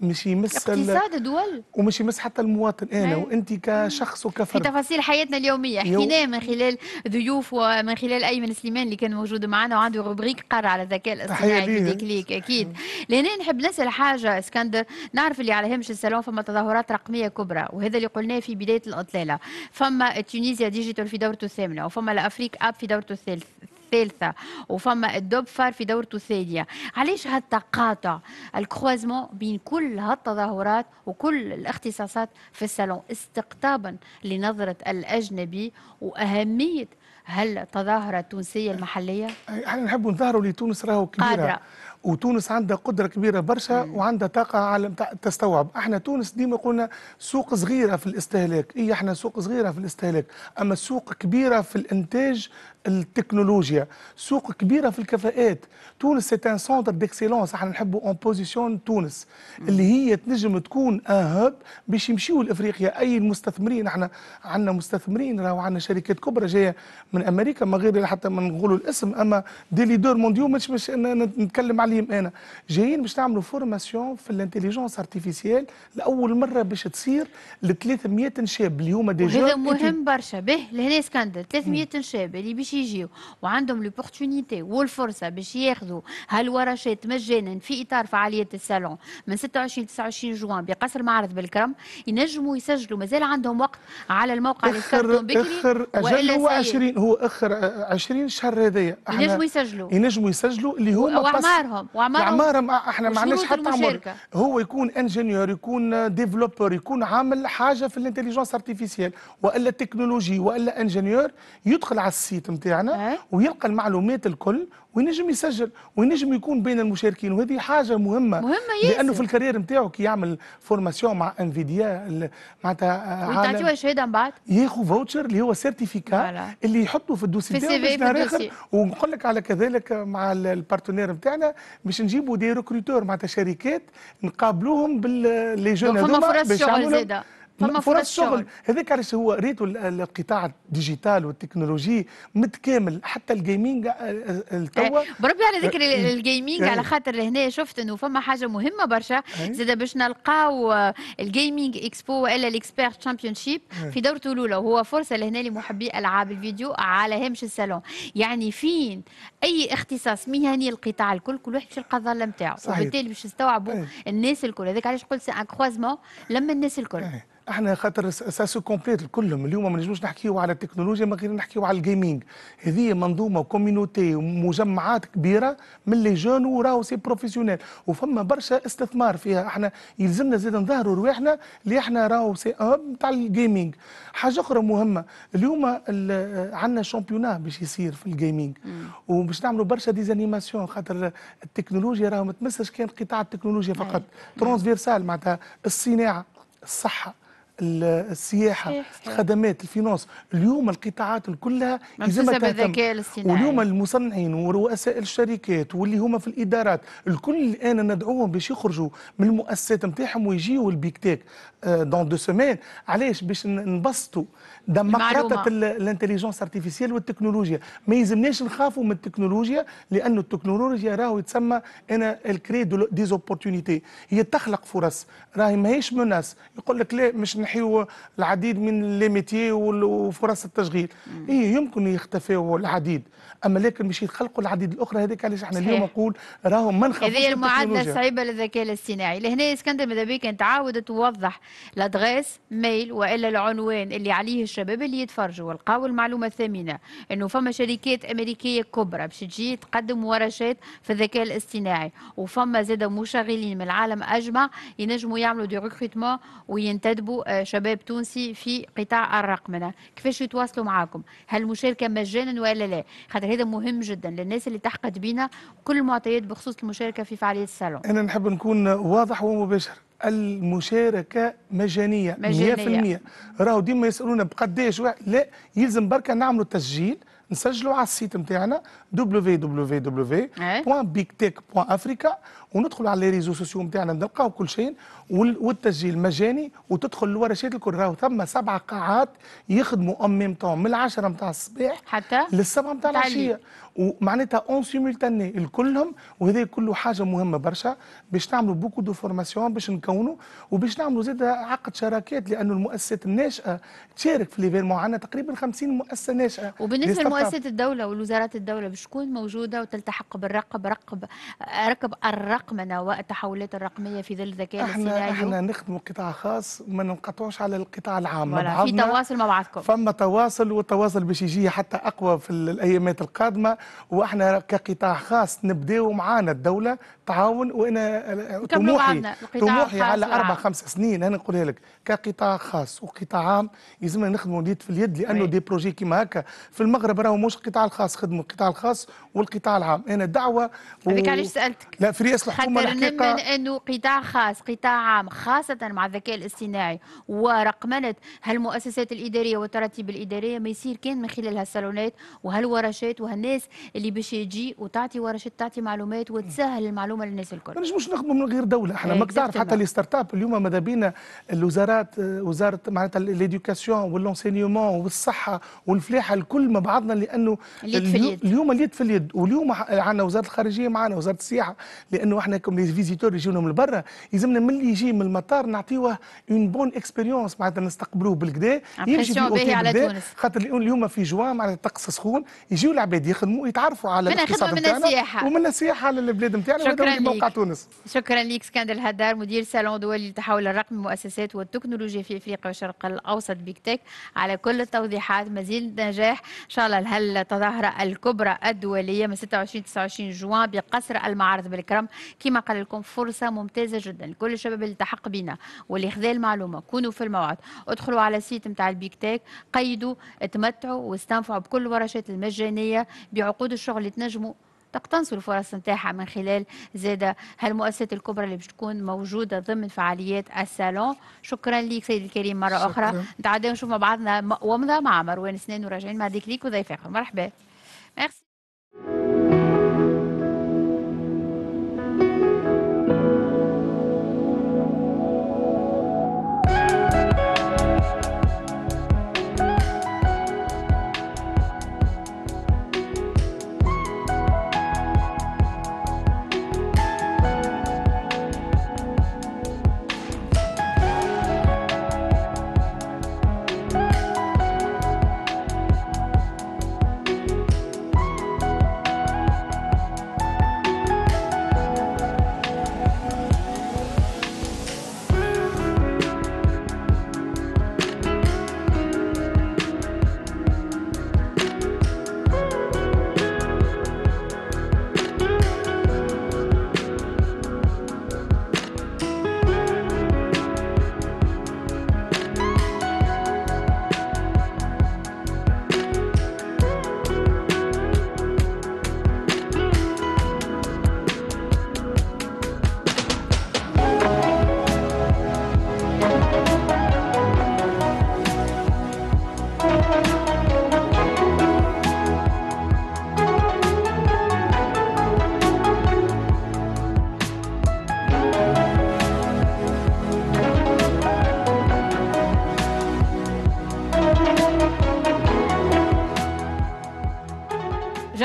مش يمس اقتصاد الدول ومش يمس حتى المواطن انا إيه، نعم. وانت كشخص وكفرد في تفاصيل حياتنا اليوميه حكينا من خلال ضيوف ومن خلال ايمن سليمان اللي كان موجود معنا وعنده روبريك قار على الذكاء الاصطناعي في كليك اكيد لهنا نحب نسال حاجه اسكندر نعرف اللي على هامش السالون فما تظاهرات رقميه كبرى وهذا اللي قلناه في بدايه الاطلاله فما تونيزيا ديجيتال في دورته الثامنه وفما الافريك اب في دورته الثالثه الثالثه وفما الدوب فار في دورته الثانيه علاش هالتقاطع الكروزمون بين كل هالتظاهرات وكل الاختصاصات في الصالون استقطابا لنظره الاجنبي واهميه هل التونسية المحلية؟ احنا نحب نظهروا لتونس راهو كبيرة قادرة. وتونس عندها قدرة كبيرة برشا مم. وعندها طاقة على تستوعب احنا تونس ديما قلنا سوق صغيرة في الاستهلاك اي احنا سوق صغيرة في الاستهلاك اما سوق كبيرة في الانتاج التكنولوجيا سوق كبيره في الكفاءات تونس سي ان سونتر ديكسيلونس احنا نحبوا اون بوزيسيون تونس اللي هي تنجم تكون ان هاب باش يمشيوا لافريقيا اي المستثمرين احنا عندنا مستثمرين راهو عندنا شركات كبرى جايه من امريكا ما غير حتى ما نقولوا الاسم اما دي ليدور مونديو مش مش نتكلم عليهم انا جايين باش نعملوا فورماسيون في الانتليجونس ارتيفيسيال لاول مره باش تصير ل 300 شاب اللي هما ديجا هذا مهم برشا به لهنا اسكندر 300 شاب اللي باش يجيو وعندهم لوبورتونيتي والفرصه باش ياخذوا هالورشات مجانا في اطار فعاليه السالون من 26 29 جوان بقصر معرض بالكرم ينجموا يسجلوا مازال عندهم وقت على الموقع اللي ذكرتهم بكري اخر اجل هو 20 هو اخر 20 شهر هذايا ينجموا يسجلوا ينجموا يسجلوا اللي هما واعمارهم واعمارهم آه، احنا ما عندناش حتى عمر هو يكون انجينيور يكون ديفلوبر يكون عامل حاجه في الانتليجنس ارتيفيسيال والا تكنولوجي والا انجينيور يدخل على السيت نتاعنا ويلقى المعلومات الكل وينجم يسجل وينجم يكون بين المشاركين وهذه حاجه مهمه مهمه ياسر لانه في الكارير نتاعو كي يعمل فورماسيون مع انفيديا معناتها آه، تعطيوه شهاده من بعد ياخذ فوتشر اللي هو سيرتيفيكا اللي يحطه في الدوسي في السي في ونقول لك على كذلك مع البارتنير نتاعنا باش نجيبوا دي ريكروتور معناتها شركات نقابلوهم باللي جون هذوما باش يعملوا فما فرص شغل هذاك علاش هو ريتو القطاع الديجيتال والتكنولوجي متكامل حتى الجيمنج آه، آه، آه، توا بربي على ذكر الجيمنج على خاطر هنا شفت انه فما حاجه مهمه برشا زاد باش نلقاو الجيمنج اكسبو والا الاكسبيرت تشامبيون شيب في دورته الاولى وهو فرصه لهنا لمحبي العاب الفيديو على هامش السالون يعني فين اي اختصاص مهني القطاع الكل كل واحد باش يلقى الظله نتاعو وبالتالي باش يستوعبوا الناس الكل هذاك علاش قلت سي ان كروزمون لما الناس الكل احنا خاطر ساسو كومبليت كلهم اليوم ما نجموش نحكيو على التكنولوجيا من غير نحكيو على الجيمنج هذه منظومه كوميونيتي ومجمعات كبيره من لي جون وراو سي بروفيسيونيل وفما برشا استثمار فيها احنا يلزمنا زاد نظهروا رواحنا اللي احنا راهو سي اب تاع الجيمنج حاجه اخرى مهمه اليوم عندنا شامبيونا باش يصير في الجيمنج وباش نعملوا برشا ديزانيماسيون خاطر التكنولوجيا راهو ما تمسش كان قطاع التكنولوجيا فقط ترانسفيرسال معناتها الصناعه الصحه السياحه الخدمات الفينانس اليوم القطاعات كلها يلزمها بالذكاء واليوم المصنعين ورؤساء الشركات واللي هما في الادارات الكل الان ندعوهم باش يخرجوا من المؤسسات نتاعهم ويجيوا البيك تيك دون دو سيمين علاش باش نبسطوا دمقراطه الانتليجنس ارتيفيسيال والتكنولوجيا ما يلزمناش نخافوا من التكنولوجيا لانه التكنولوجيا راهو يتسمى انا الكري دي زوبورتونيتي هي تخلق فرص راهي ماهيش مناس يقول لك لا مش ينحيوا العديد من ليميتي وفرص التشغيل إيه يمكن يختفوا العديد اما لكن مش يتخلقوا العديد الاخرى هذيك علاش احنا اليوم نقول راهم من نخافوش هذه المعادله صعيبه للذكاء الاصطناعي لهنا اسكندر ماذا بيك انت عاود توضح لادغيس ميل والا العنوان اللي عليه الشباب اللي يتفرجوا ولقاو المعلومه الثامنه انه فما شركات امريكيه كبرى باش تجي تقدم ورشات في الذكاء الاصطناعي وفما زاد مشغلين من العالم اجمع ينجموا يعملوا دي ريكروتمون وينتدبوا آه، شباب تونسي في قطاع الرقمنه كيفاش يتواصلوا معاكم هل المشاركه مجانا ولا لا خاطر قادر هذا مهم جدا للناس اللي تحقد بينا كل المعطيات بخصوص المشاركه في فعاليه الصالون انا نحب نكون واضح ومباشر المشاركة مجانية, مجانية 100% راهو ديما يسألونا بقداش لا يلزم بركة نعملوا تسجيل نسجلوا على السيت نتاعنا www.bigtech.africa وندخل على لي ريزو سوسيو نتاعنا نلقاو كل شيء والتسجيل مجاني وتدخل لورشات الكل راهو ثم سبع قاعات يخدموا ام ميم طون من العشرة نتاع الصباح حتى للسبعه نتاع العشيه ومعناتها اون سيمولتاني الكلهم وهذا كله حاجه مهمه برشا باش نعملوا بوكو دو فورماسيون باش نكونوا وباش نعملوا زاد عقد شراكات لانه المؤسسات الناشئه تشارك في ليفيرمون عندنا تقريبا 50 مؤسسه ناشئه وبالنسبه لمؤسسات الدوله والوزارات الدوله شكون موجوده وتلتحق بالرقب رقب ركب الرقمنه والتحولات الرقميه في ظل الذكاء الاصطناعي احنا نخدم قطاع خاص ما ننقطعوش على القطاع العام في تواصل مع بعضكم فما تواصل والتواصل باش يجي حتى اقوى في الايامات القادمه واحنا كقطاع خاص نبداو معانا الدوله تعاون وانا طموحي طموحي على اربع خمس سنين انا نقولها لك كقطاع خاص وقطاع عام يلزمنا نخدموا اليد في اليد لانه دي بروجي كيما هكا في المغرب راهو مش القطاع الخاص خدموا القطاع الخاص والقطاع العام انا دعوه و... هذيك علاش سالتك لا في رئاسه الحكومه الحقيقه نمن انه قطاع خاص قطاع عام خاصه مع الذكاء الاصطناعي ورقمنه هالمؤسسات الاداريه والتراتيب الاداريه ما يصير كان من خلال هالصالونات وهالورشات وهالناس اللي باش يجي وتعطي ورشات تعطي معلومات وتسهل المعلومات معلومه للناس الكل ما نجموش نخدموا من غير دوله احنا ما تعرف إيه، حتى لي ستارت اب اليوم ماذا بينا الوزارات وزاره معناتها ليديوكاسيون واللونسينيومون والصحه والفلاحه الكل مع بعضنا لانه اليوم اليد في اليد واليوم عندنا وزاره الخارجيه معنا وزاره السياحه لانه احنا كم لي فيزيتور يجونا من برا يلزمنا من اللي يجي من المطار نعطيوه اون بون اكسبيريونس معناتها نستقبلوه بالكدا يمشي في على تونس خاطر اليوم في جوا معناتها الطقس سخون يجيو العباد يخدموا يتعرفوا على الاقتصاد نتاعنا ومن السياحه على البلاد نتاعنا شكرا لك تونس شكرا لك اسكندر الهدار مدير سالون دولي للتحول الرقمي المؤسسات والتكنولوجيا في افريقيا والشرق الاوسط بيك تيك على كل التوضيحات مزيد نجاح ان شاء الله لهل التظاهره الكبرى الدوليه من 26 29 جوان بقصر المعارض بالكرم كما قال لكم فرصه ممتازه جدا لكل الشباب اللي التحق بينا واللي خذا المعلومه كونوا في الموعد ادخلوا على السيت نتاع البيك تيك قيدوا اتمتعوا واستنفعوا بكل الورشات المجانيه بعقود الشغل اللي تنجموا تقتنص الفرص نتاعها من خلال زادة هالمؤسسات الكبرى اللي باش تكون موجودة ضمن فعاليات السالون شكرا لك سيد الكريم مرة شكرا. أخرى نتعداو نشوف مع بعضنا ومضى مع مروان سنان وراجعين مع ديك ليك وضيف آخر مرحبا ميرسي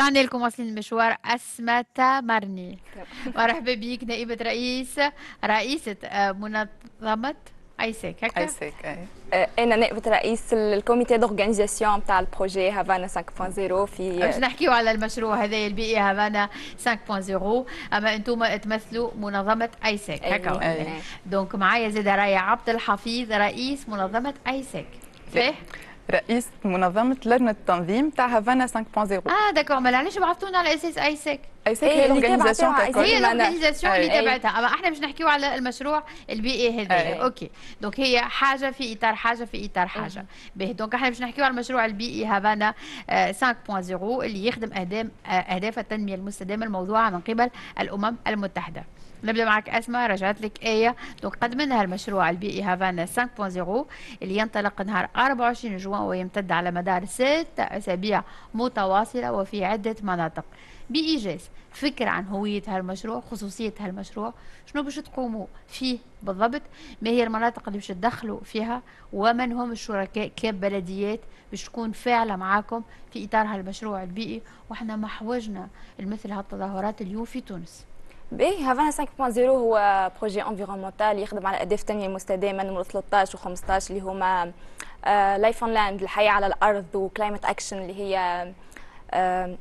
رجعنا يعني لكم واصلين المشوار اسماء تامرني <laughs> مرحبا بك نائبة رئيس رئيسة آه، منظمة ايسك e هكا ايسك e اي آه، انا نائبه رئيس الكوميتي دورغانيزاسيون نتاع البروجي هافانا 5.0 في باش نحكيو على المشروع هذا البيئي هافانا 5.0 اما انتم تمثلوا منظمه e ايسك هكا دونك معايا زاد رايا عبد الحفيظ رئيس منظمه ايسك فيه رئيس منظمه لجنه التنظيم تاع هافانا 5.0 اه داكور ما علاش بعثتونا على اساس ايسك ايسك هي الاورجانيزاسيون هي الاورجانيزاسيون اللي تبعتها اما احنا باش نحكيو على المشروع البيئي هذا اوكي دونك هي حاجه في اطار حاجه في اطار أه. حاجه باهي دونك احنا باش نحكيو على المشروع البيئي هافانا 5.0 اللي يخدم اهداف آه، اهداف التنميه المستدامه الموضوعه من قبل الامم المتحده نبدأ معك أسماء رجعت لك آية تقدم منها المشروع البيئي هافانا 5.0 اللي ينطلق نهار 24 جوان ويمتد على مدار ست أسابيع متواصلة وفي عدة مناطق بإيجاز فكرة عن هوية هالمشروع خصوصية هالمشروع شنو باش تقوموا فيه بالضبط ما هي المناطق اللي باش تدخلوا فيها ومن هم الشركاء كبلديات باش تكون فاعلة معاكم في إطار هالمشروع البيئي وإحنا ما حوجنا مثل هالتظاهرات اليوم في تونس بي هافانا 5.0 هو بروجي انفيرونمونتال يخدم على اهداف تنميه مستدامه نمره 13 و15 اللي هما لايف اون لاند الحياه على الارض وكلايمت اكشن اللي هي آه،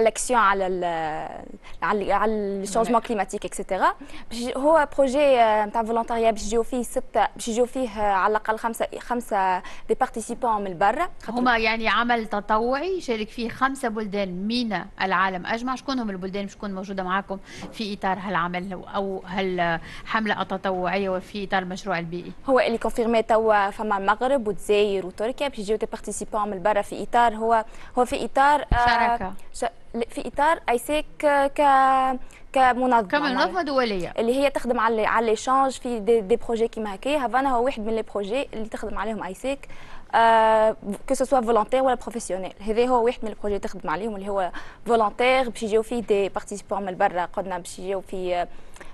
l'action à changement كليماتيك etc. هو بروجي euh, نتاع فولونتاريا باش يجيو فيه سته باش يجيو فيه على الاقل خمسه خمسه دي بارتيسيبون من برا هما يعني عمل تطوعي يشارك فيه خمسه بلدان من العالم اجمع شكون هم البلدان باش تكون موجوده معاكم في اطار هالعمل او هالحمله التطوعيه وفي اطار المشروع البيئي هو اللي كونفيرمي توا فما المغرب وتزاير وتركيا باش يجيو دي بارتيسيبون من برا في اطار هو هو في اطار آه، شراكه آه في اطار ايسيك ك كمنظمه يعني. كمنظمه دوليه اللي هي تخدم على على ليشانج في دي, دي بروجي كيما هكا هافانا هو واحد من لي بروجي اللي تخدم عليهم ايسيك كو سوسوا فولونتير ولا بروفيسيونيل هذا هو واحد من البروجي تخدم عليهم اللي هو فولونتير باش يجيو فيه دي بارتيسيبون من برا قلنا باش يجيو فيه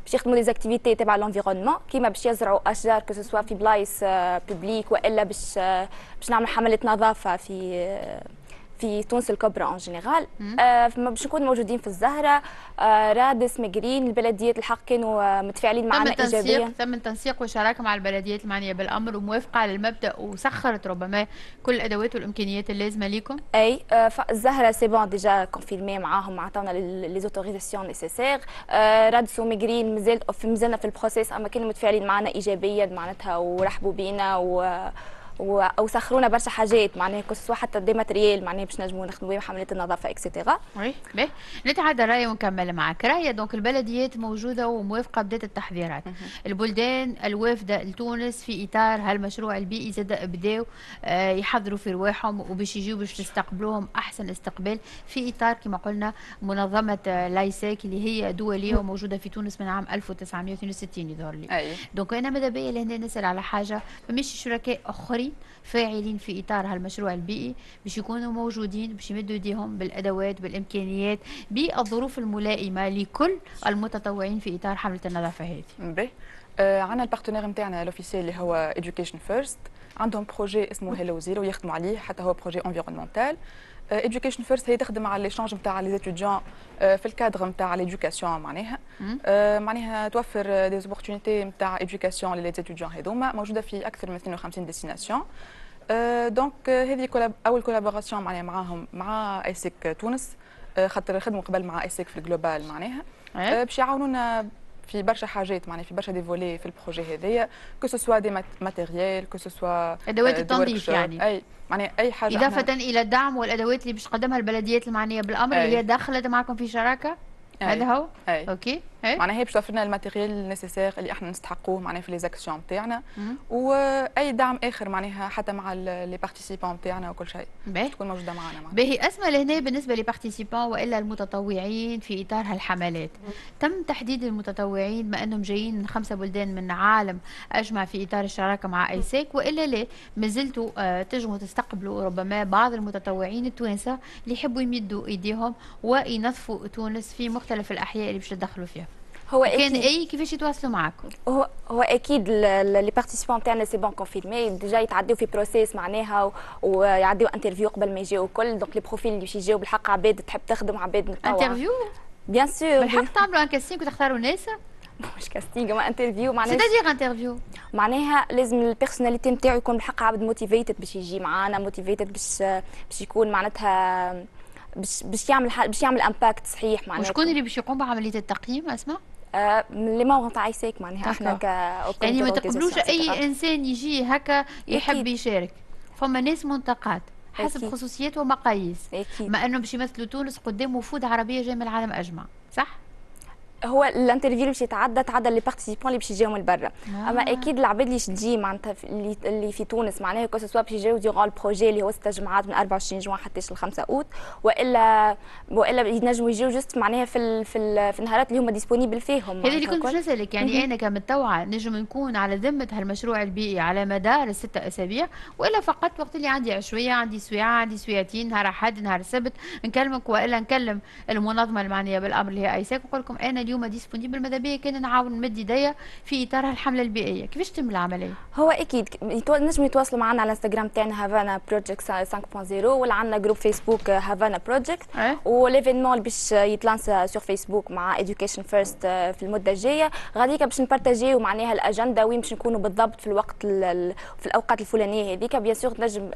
باش يخدموا ديزاكتيفيتي تبع لونفيرونمون كيما باش يزرعوا اشجار كو سوسوا في بلايص بوبليك آه، والا باش آه، باش نعمل حمله نظافه في آه، في تونس الكبرى اون جينيرال آه باش نكون موجودين في الزهره آه رادس مجرين البلديات الحق كانوا متفاعلين معنا تم ايجابيا تم تنسيق وشراكه مع البلديات المعنيه بالامر وموافقه على المبدا وسخرت ربما كل الادوات والامكانيات اللازمه ليكم اي آه الزهره سي بون ديجا كونفيرمي معاهم عطاونا لي زوتوريزاسيون نيسيسير آه رادس ومقرين مازال مازلنا في البروسيس اما كانوا متفاعلين معنا ايجابيا معناتها ورحبوا بينا و واوسخرونا برشا حاجات معناها كسوا حتى دي ماتريال معناها باش نجموا نخدموا حملات النظافه اكسيتيرا وي باهي نتعدى رايه ونكمل معك رايا دونك البلديات موجوده وموافقه بدات التحذيرات البلدان الوافده لتونس في اطار هالمشروع البيئي زاد بداوا آه، يحضروا في رواحهم وباش يجيو باش تستقبلوهم احسن استقبال في اطار كما قلنا منظمه آه، لايساك اللي هي دوليه وموجوده في تونس من عام 1962 يظهر لي أيوة. دونك انا ماذا بيا لهنا نسال على حاجه فماش شركاء اخرين بشري فاعلين في اطار هالمشروع البيئي باش يكونوا موجودين باش يمدوا ايديهم بالادوات بالامكانيات بالظروف الملائمه لكل المتطوعين في اطار حمله النظافه هذه. آه عندنا البارتنير نتاعنا الاوفيسيال اللي هو ايديوكيشن فيرست عندهم بروجي اسمه هيلو زيرو يخدموا عليه حتى هو بروجي انفيرونمونتال ايديوكيشن euh, فيرست هي تخدم على ليشانج نتاع لي ستوديون في الكادر نتاع ليدوكاسيون معناها euh, معناها توفر دي زوبورتونيتي نتاع ايدوكاسيون لي ستوديون هذوما موجوده في اكثر من 52 ديستيناسيون دونك هذه اول كولابوراسيون معناها معاهم مع ايسك تونس euh, خاطر خدموا قبل مع ايسك في الجلوبال معناها إيه. باش يعاونونا في برشا حاجات معناها في برشا ديفولي في البروجي هذايا كو سوا دي ماتيريال كو سوا ادوات euh, التنظيف يعني اي معناها اي حاجه اضافه الى الدعم والادوات اللي باش تقدمها البلديات المعنيه بالامر أي. اللي هي دخلت معكم في شراكه هذا هو أي. اوكي إيه؟ معناها هي باش توفر لنا الماتيريال نيسيسير اللي احنا نستحقوه معناها في لي زاكسيون تاعنا واي دعم اخر معناها حتى مع لي بارتيسيبون تاعنا وكل شيء تكون موجوده معنا معناها باهي اسماء لهنا بالنسبه لي بارتيسيبون والا المتطوعين في اطار هالحملات تم تحديد المتطوعين ما انهم جايين من خمسه بلدان من عالم اجمع في اطار الشراكه مع ايساك والا لا ما زلتوا آه، تنجموا تجموا تستقبلوا ربما بعض المتطوعين التوانسه اللي يحبوا يمدوا ايديهم وينظفوا تونس في مختلف الاحياء اللي باش تدخلوا فيها هو كان اي كيفاش يتواصلوا معاكم هو هو اكيد لي بارتيسيبون تاعنا سي بون كونفيرمي ديجا يتعديو في بروسيس معناها ويعديو انترفيو قبل ما يجيو الكل دونك لي بروفيل اللي باش يجيو بالحق عباد تحب تخدم عباد انترفيو بيان سور بالحق تعملوا ان كاستينغ وتختاروا ناس <laughs> مش كاستينغ ما انترفيو معناها سيتادير انترفيو معناها لازم البيرسوناليتي نتاعو يكون بالحق عبد موتيفيتد باش يجي معانا موتيفيتد باش باش يكون معناتها باش باش يعمل باش يعمل امباكت صحيح معناتها وشكون اللي باش يقوم بعمليه التقييم اسمع؟ اللي آه، ما انت عايساك معناها احنا ك يعني ما تقبلوش اي انسان يجي هكا يحب يشارك فما ناس منتقات حسب خصوصيات ومقاييس ما انه باش يمثلوا تونس قدام وفود عربيه جايه من العالم اجمع صح هو الانترفيو اللي باش يتعدى تعدى لي بارتيسيبون اللي باش يجيو من برا آه. اما اكيد العباد اللي تجي معناتها اللي في تونس معناها كو سوا باش يجيو ديغون البروجي اللي هو ست جمعات من 24 جوان حتى 5 اوت والا والا ينجموا يجيو جست معناها في ال في, ال في النهارات اللي هما ديسبونيبل فيهم هذا اللي كنت باش نسالك يعني انا كمتوعه نجم نكون على ذمه هالمشروع البيئي على مدار الستة اسابيع والا فقط وقت اللي عندي عشويه عندي سويعه عندي سويعتين نهار احد نهار السبت نكلمك والا نكلم المنظمه المعنيه بالامر اللي هي ايساك ونقول لكم انا اليوم اليوم ديسبونيبل ماذا بيا كان نعاون نمد ايديا في اطار الحمله البيئيه كيفاش تم العمليه هو اكيد نجم يتواصلوا معنا على الانستغرام تاعنا هافانا بروجكت 5.0 ولا عندنا جروب فيسبوك هافانا بروجكت وليفينمون اللي باش يتلانس سور فيسبوك مع اديوكيشن آه، فيرست في المده الجايه غاديك باش نبارتاجيو معناها الاجنده وين باش نكونوا بالضبط في الوقت في الاوقات الفلانيه هذيك بيان سور تنجم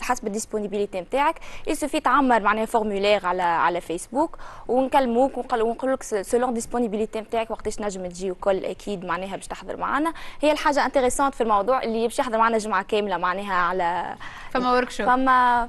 حسب الديسبونيبيليتي نتاعك يسوفي تعمر معناها فورمولير على على فيسبوك ونكلموك ونقول لك سولون ديسبونيبيليتي الديسبونيبيليتي نتاعك وقتاش نجم تجي وكل اكيد معناها باش تحضر معنا هي الحاجه انتريسانت في الموضوع اللي باش يحضر معنا جمعه كامله معناها على فما ورك فما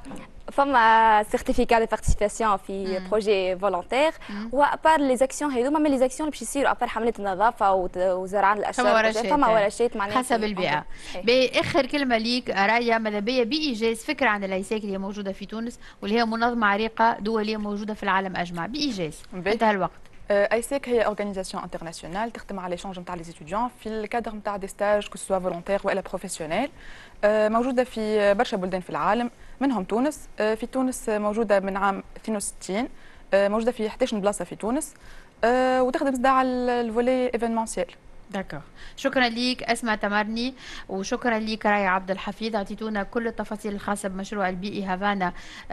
فما سيرتيفيكا دي بارتيسيباسيون في مم. بروجي فولونتير وابار لي زاكسيون هذوما من لي زاكسيون اللي باش يصيروا ابار حمله النظافه وزراعه الاشجار فما آه. ورشات معناها حسب البيئه باخر كلمه ليك رايا ماذا بيا بايجاز فكره عن الايساك اللي هي موجوده في تونس واللي هي منظمه عريقه دوليه موجوده في العالم اجمع بايجاز انتهى الوقت ايسيك هي اورغانيزاسيون انترناسيونال تخدم على ليشونج نتاع لي ستوديون في الكادر نتاع دي ستاج كو سوا فولونتير ولا بروفيسيونيل موجوده في euh, برشا بلدان في العالم منهم تونس euh, في تونس euh, موجوده من عام 62 موجوده في 11 بلاصه في تونس وتخدم على الفولي ايفينمونسيال دكا. شكرا ليك اسماء تمرني وشكرا ليك راي عبد الحفيظ اعطيتونا كل التفاصيل الخاصه بمشروع البيئي هافانا 5.0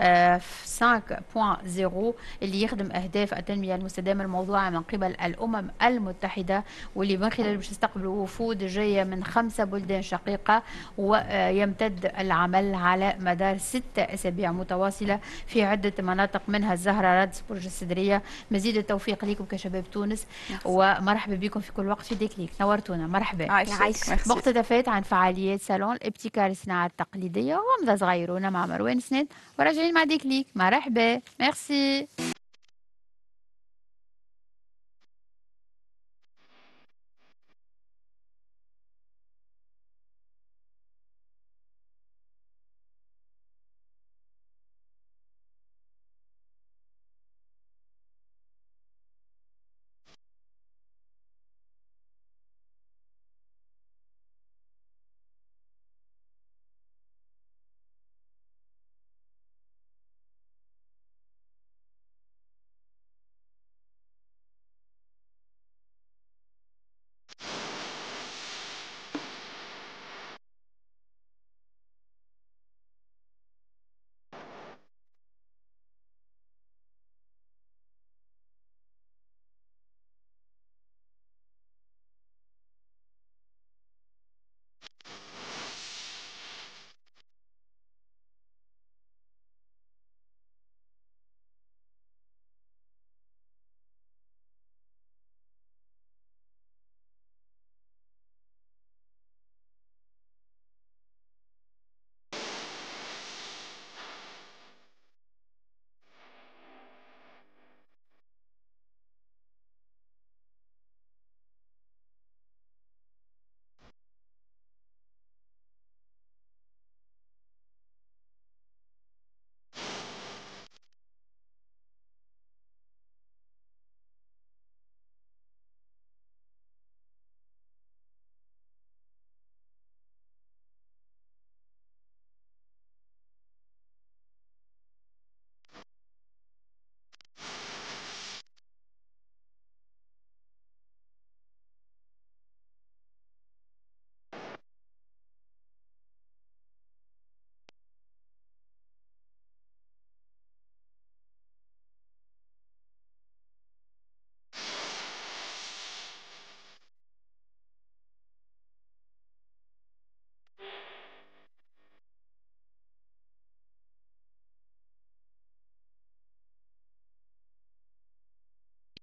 اللي يخدم اهداف التنميه المستدامه الموضوعه من قبل الامم المتحده واللي من خلاله باش يستقبلوا وفود جايه من خمسه بلدان شقيقه ويمتد العمل على مدار ستة اسابيع متواصله في عده مناطق منها الزهره رادس برج السدريه مزيد التوفيق لكم كشباب تونس ومرحبا بكم في كل وقت في ديكليك نورتونا مرحبا مقتطفات عن فعاليات صالون الابتكار الصناعة التقليدية ومذا صغيرونا مع مروان سند وراجعين مع ديكليك مرحبا ميرسي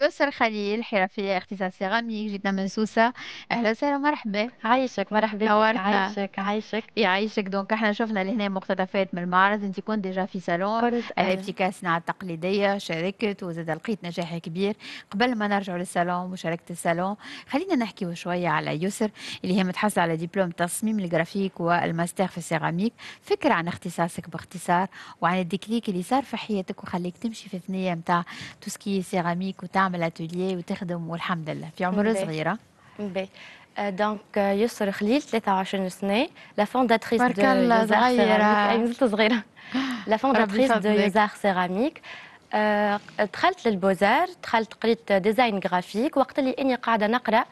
ياسر خليل حرفية اختصاص سيراميك جيتنا من سوسة اهلا وسهلا مرحبا عايشك مرحبا بك عايشك عايشك يعيشك دونك احنا شفنا لهنا مقتطفات من المعرض انت كنت ديجا في صالون ابتكاس الصناعة التقليدية شاركت وزاد لقيت نجاح كبير قبل ما نرجعوا للصالون مشاركة الصالون خلينا نحكي شوية على يسر اللي هي متحصلة على دبلوم تصميم الجرافيك والماستر في السيراميك فكرة عن اختصاصك باختصار وعن الديكليك اللي صار في حياتك وخليك تمشي في الثنية نتاع توسكي سيراميك وتعمل تعمل اتوليه وتخدم والحمد لله في عمر صغيره بي. دونك آه، آه، يسر خليل 23 سنه لا فونداتريس دو صغيره صغيره لا فونداتريس دو يوزار سيراميك دخلت للبوزار دخلت قريت ديزاين غرافيك وقت اللي اني قاعده نقرا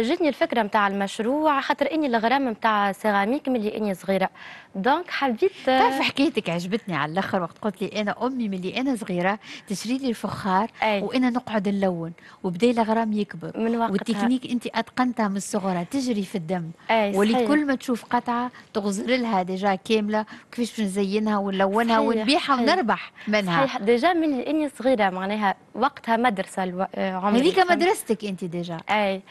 جاتني الفكره نتاع المشروع خاطر اني الغرام نتاع سيراميك ملي اني صغيره دونك حبيت تعرف حكايتك عجبتني على الاخر وقت قلت لي انا امي ملي انا صغيره تشري لي الفخار أي. وانا نقعد نلون وبدا الغرام يكبر من وقتها. والتكنيك انت اتقنتها من الصغرى تجري في الدم ولي كل ما تشوف قطعه تغزر لها ديجا كامله كيفاش نزينها ونلونها ونبيعها ونربح منها صحيح ديجا من اني صغيره معناها وقتها مدرسه آه، عمري هذيك مدرستك انت ديجا اي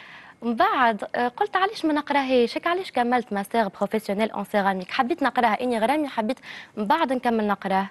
من بعد آه، قلت علاش ما نقراهاش هيك علاش كملت ماستر بروفيسيونيل اون سيراميك حبيت نقراها اني غرامي حبيت من بعد نكمل نقراه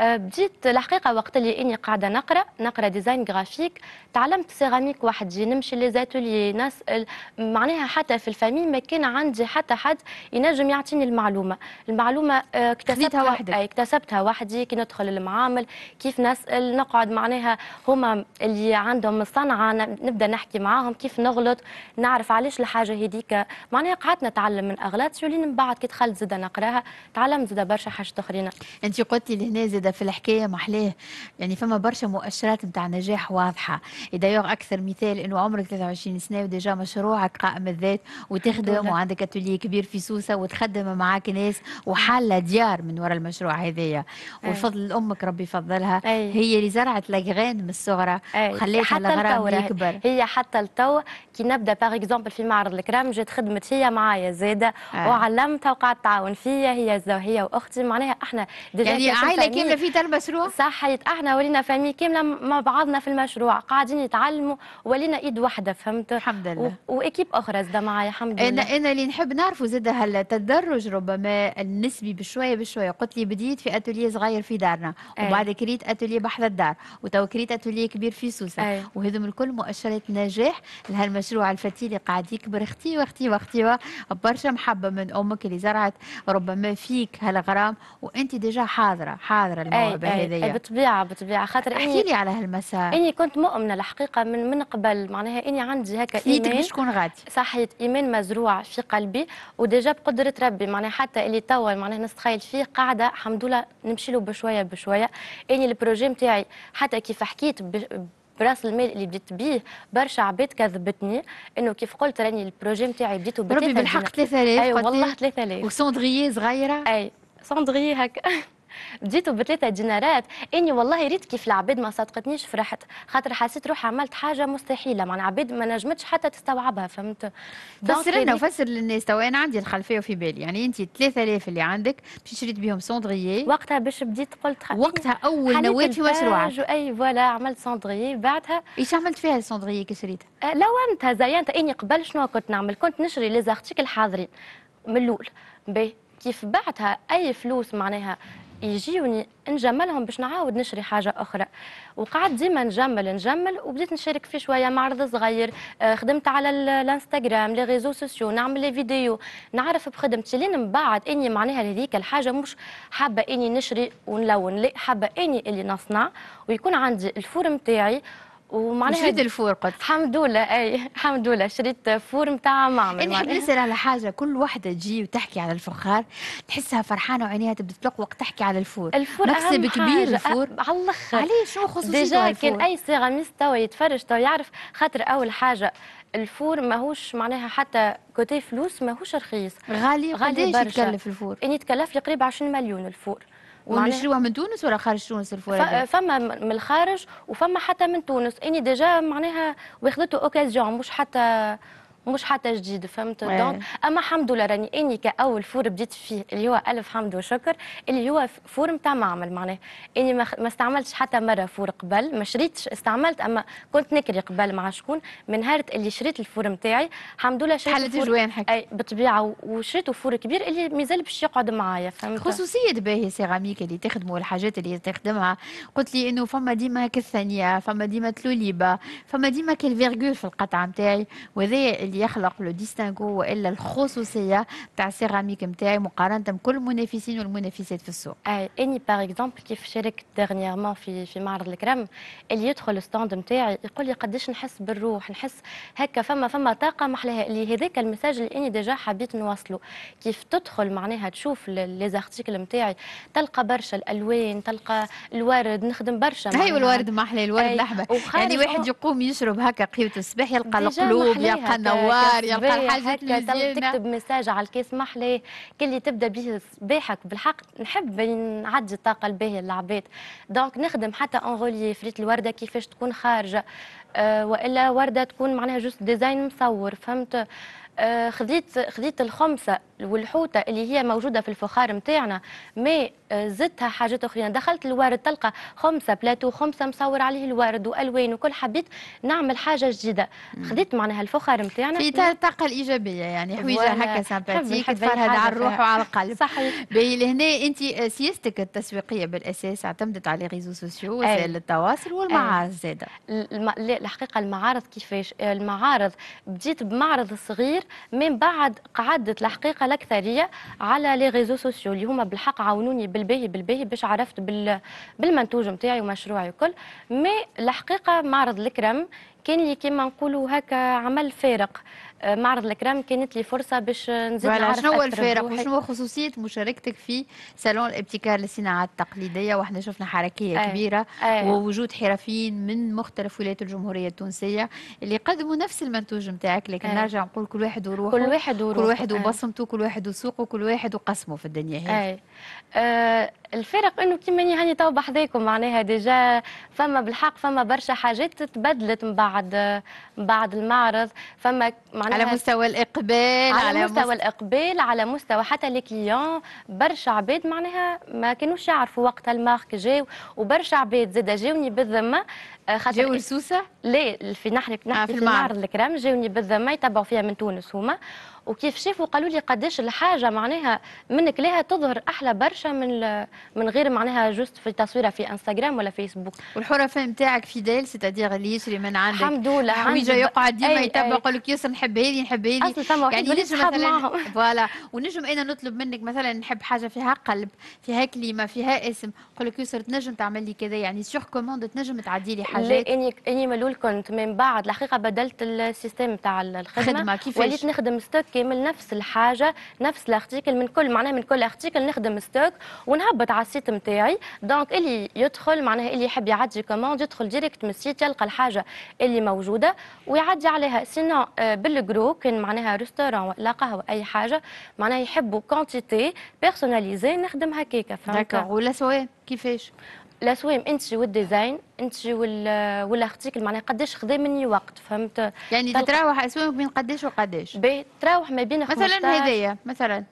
أه، بديت الحقيقه وقت اللي اني قاعده نقرا نقرا ديزاين جرافيك تعلمت سيراميك وحدي نمشي لي نسال معناها حتى في الفامي ما كان عندي حتى حد ينجم يعطيني المعلومه المعلومه أه، اكتسبتها وحدي اكتسبتها وحدي كي ندخل المعامل كيف نسال نقعد معناها هما اللي عندهم الصنعه نبدا نحكي معاهم كيف نغلط نعرف علاش الحاجه هذيك معناها قعدت نتعلم من اغلاطي ولين من بعد كي دخلت زاده نقراها تعلمت زاده برشا حاجات اخرين انت قلتي لهنا زاده زادة في الحكاية محلاه يعني فما برشا مؤشرات نتاع نجاح واضحة دايوغ أكثر مثال أنه عمرك 23 سنة وديجا مشروعك قائم الذات وتخدم وعندك أتولي كبير في سوسة وتخدم معاك ناس وحالة ديار من وراء المشروع هذايا والفضل أمك ربي يفضلها هي اللي زرعت لغان من الصغرى وخليتها لغرام يكبر هي حتى التو كي نبدا باغ اكزومبل في معرض الكرام جات خدمت هي معايا زاده وعلمتها وقعدت تعاون فيا هي هي واختي معناها احنا يعني عائله كامله استفيد المشروع صحيت احنا ولينا فامي كامله مع بعضنا في المشروع قاعدين يتعلموا ولينا ايد واحده فهمت الحمد لله واكيب اخرى زاد معايا الحمد لله انا انا اللي نحب نعرفه زاد هلا التدرج ربما النسبي بشويه بشويه قلت لي بديت في اتوليه صغير في دارنا إيه. وبعد كريت اتوليه بحذا الدار وتو كريت اتوليه كبير في سوسه إيه. وهذم الكل مؤشرات نجاح لهالمشروع الفتي اللي قاعد يكبر اختي واختي واختي برشا محبه من امك اللي زرعت ربما فيك هالغرام وانت ديجا حاضره حاضره الموهبه هذه بطبيعه بطبيعه خاطر احكي لي على هالمسار اني كنت مؤمنه الحقيقه من من قبل معناها اني عندي هكا ايمان باش تكون غادي صحيت ايمان مزروع في قلبي وديجا بقدره ربي معناها حتى اللي توا معناها نستخيل فيه قاعده الحمد لله نمشي له بشويه بشويه اني البروجي نتاعي حتى كيف حكيت براس المال اللي بديت بيه برشا عباد كذبتني انه كيف قلت راني البروجي نتاعي بديته ب ربي بالحق 3000 اي والله 3000 وسوندغيي صغيره اي سوندغيي هكا بديتو بثلاثه دينارات اني والله ريت كيف العباد ما صدقتنيش فرحت خاطر حسيت روحي عملت حاجه مستحيله مع العباد ما نجمتش حتى تستوعبها فهمت فسر لنا وفسر للناس تو انا عندي الخلفيه في بالي يعني انت 3000 اللي عندك باش شريت بهم سوندريي وقتها باش بديت قلت خ... وقتها اول نويت في مشروعك اي فوالا عملت سوندريي بعدها ايش عملت فيها السوندريي كي شريتها؟ أه لونتها زينتها اني قبل شنو كنت نعمل كنت نشري لي زارتيكل حاضرين من الاول باهي كيف بعتها اي فلوس معناها يجيوني نجملهم باش نعاود نشري حاجه اخرى وقعدت ديما نجمل نجمل وبديت نشارك في شويه معرض صغير آه، خدمت على الانستغرام لي ريزو سوسيو نعمل لي فيديو نعرف بخدمتي لين من بعد اني معناها هذيك الحاجه مش حابه اني نشري ونلون لا حابه اني اللي نصنع ويكون عندي الفور نتاعي ومعناها شريت الفور قلت الحمد لله اي الحمد لله شريت فور نتاع معمل انا نحب نسال على حاجه كل وحده تجي وتحكي على الفخار تحسها فرحانه وعينيها تبتلق وقت تحكي على الفور الفور مكسب كبير الفور أه، على الاخر علاش شنو خصوصيته ديجا كان اي سيراميست توا يتفرج توا يعرف خاطر اول حاجه الفور ماهوش معناها حتى كوتي فلوس ماهوش رخيص غالي غالي برشا يتكلف الفور اني يعني تكلف لي قريب 20 مليون الفور ونشروها من تونس ولا خارج تونس الفوارق؟ فما من الخارج وفما حتى من تونس اني ديجا معناها واخدته اوكازيون مش حتى مش حتى جديد فهمت دونك اما الحمد لله راني اني كاول فور بديت فيه اللي هو الف حمد وشكر اللي هو فور نتاع معمل معناه اني ما استعملتش حتى مره فور قبل ما شريتش استعملت اما كنت نكري قبل مع شكون من نهار اللي شريت الفور نتاعي الحمد لله شريت حلت جوانحك اي بالطبيعه وشريت فور كبير اللي مازال باش يقعد معايا فهمت خصوصيه باهي سيراميك اللي تخدمه والحاجات اللي تخدمها قلت لي انه فما ديما هكا الثانيه فما ديما تلوليبه فما ديما كالفيرغول في القطعه نتاعي وهذا اللي يخلق لو ديستينغو والا الخصوصيه تاع السيراميك نتاعي مقارنه بكل المنافسين والمنافسات في السوق اي آه، اني باغ اكزومبل كيف شاركت ديرنييرمون في في معرض الكرم اللي يدخل الستاند نتاعي يقول لي قداش نحس بالروح نحس هكا فما فما طاقه محلاها اللي هذاك المساج اللي اني ديجا حبيت نوصله كيف تدخل معناها تشوف لي زارتيكل نتاعي تلقى برشا الالوان تلقى الورد نخدم برشا ايوا الورد محلى الورد الاحمر يعني واحد يقوم يشرب هكا قهوه الصباح يلقى القلوب يلقى نوار يا الحاجات اللي تكتب مساج على الكيس محلي كل اللي تبدا به صباحك بالحق نحب نعدي الطاقه الباهيه للعباد دونك نخدم حتى اون ريليف ريت الورده كيفاش تكون خارجه أه والا ورده تكون معناها جوست ديزاين مصور فهمت أه خذيت خذيت الخمسه والحوته اللي هي موجوده في الفخار نتاعنا ما آه، زدتها حاجات اخرين دخلت الوارد تلقى خمسه بلاتو خمسه مصور عليه الوارد والوان وكل حبيت نعمل حاجه جديده خديت معناها الفخار نتاعنا في الطاقه الايجابيه يعني حويجه هكا سامباتيك تفرهد على الروح وعلى القلب صحيح باهي لهنا انت آه، سياستك التسويقيه بالاساس اعتمدت على ريزو سوسيو آه. وسائل التواصل والمعارض زاده الحقيقه المعارض كيفاش المعارض بديت بمعرض صغير من بعد قعدت الحقيقه الاكثريه على لي ريزو سوسيو اللي هما بالحق عاونوني بالباهي بالباهي باش عرفت بال... بالمنتوج نتاعي ومشروعي وكل مي الحقيقه معرض الكرم كان لي كيما نقولوا هكا عمل فارق معرض الكرام كانت لي فرصه باش نزيد نعرف شنو هو الفارق وشنو هو خصوصيه مشاركتك في صالون الابتكار للصناعات التقليديه واحنا شفنا حركيه أي. كبيره أي. ووجود حرفيين من مختلف ولايات الجمهوريه التونسيه اللي قدموا نفس المنتوج نتاعك لكن نرجع نقول كل واحد وروحه كل واحد وروحه كل واحد وبصمته كل واحد وسوقه كل واحد وقسمه في الدنيا هذه أي. أه الفرق انه كيما هاني يعني تو بحذاكم معناها ديجا فما بالحق فما برشا حاجات تبدلت من بعد من بعد المعرض فما معناها على مستوى الاقبال على, على مستوى مست... الاقبال على مستوى حتى لي كليون برشا عباد معناها ما كانوش يعرفوا وقت المارك جاو وبرشا عباد زاد جاوني بالذمه آه، خاطر جاو لسوسه؟ لا في نحن آه في المعرض الكرام جاوني بالذمه يتبعوا فيها من تونس هما وكيف شافوا قالوا لي قداش الحاجه معناها منك لها تظهر احلى برشا من من غير معناها جوست في التصويرة في انستغرام ولا فيسبوك والحرفاء نتاعك فيديل سيتادير اللي يشري من عندك الحمد لله آه، حويجه يقعد ديما يتبع يقول لك ياسر نحب هذه نحب هذه يعني نجم مثلا <laughs> فوالا ونجم انا نطلب منك مثلا نحب حاجه فيها قلب فيها كلمه فيها اسم نقول لك ياسر تنجم تعمل لي كذا يعني سيغ كوموند تنجم تعدي لي حاجات لا اني اني ملول كنت من بعد الحقيقه بدلت السيستم تاع الخدمه خدمة كيفاش وليت نخدم ستوك كامل نفس الحاجه نفس الارتيكل من كل معناها من كل ارتيكل نخدم ستوك ونهبط على السيت نتاعي دونك اللي يدخل معناها اللي يحب يعدي كوموند يدخل ديريكت من السيت يلقى الحاجه اللي موجوده ويعدي عليها سينو آه، بالجرو كان معناها ريستورون ولا قهوه اي حاجه معناها يحبوا كونتيتي بيرسوناليزي نخدم هكاك فهمت ولا سواء كيفاش الاسويم انتجوا الديزاين انتجوا والارتيكل معناها قداش خذا مني وقت فهمت يعني تتراوح اسويمك بين قداش وقداش بي تراوح ما بين مثلا هدايا مثلا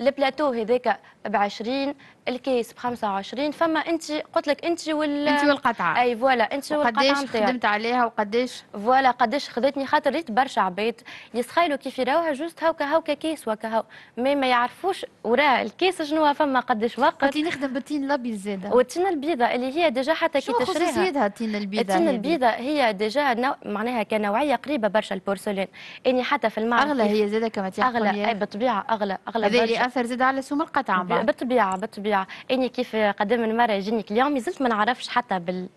البلاتو هذاك ب 20 الكيس ب 25 فما انت قلت لك انت وال انت والقطعه اي فوالا انت والقطعه قداش خدمت عليها وقداش فوالا قداش خذتني خاطر ريت برشا عباد يسخيلوا كيف يراوها جوست هاكا هاكا كيس وكا هاو مي ما يعرفوش وراه الكيس شنو فما قداش وقت قلت نخدم بالتين الابيض زاده والتين البيضه اللي هي ديجا حتى كي تشريها شنو خصوصيتها التين البيضه التين البيضه هي ديجا نو... معناها كنوعيه قريبه برشا البورسلين اني حتى في المعرض اغلى هي زاده كما تعرف اغلى اي بالطبيعه اغلى اغلى هذا اللي اثر زاده على سوم القطعه بالطبيعه بالطبيعه اني كيف قدم المرأة يجينيك اليوم مازلت ما نعرفش حتى بال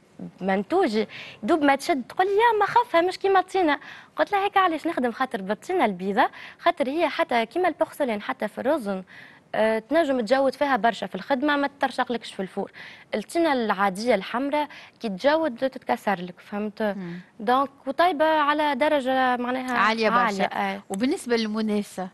منتوج دوب ما تشد تقول لي يا ما خافها مش كيما الطينه قلت لها هيك علاش نخدم خاطر بالطينه البيضاء خاطر هي حتى كيما البورسلين حتى في الرزن أه تنجم تجود فيها برشا في الخدمه ما تترشقلكش في الفور الطينه العاديه الحمراء كي تجود تتكسر لك فهمت دونك وطيبه على درجه معناها عاليه برشا عالية. آه. وبالنسبه للمناسة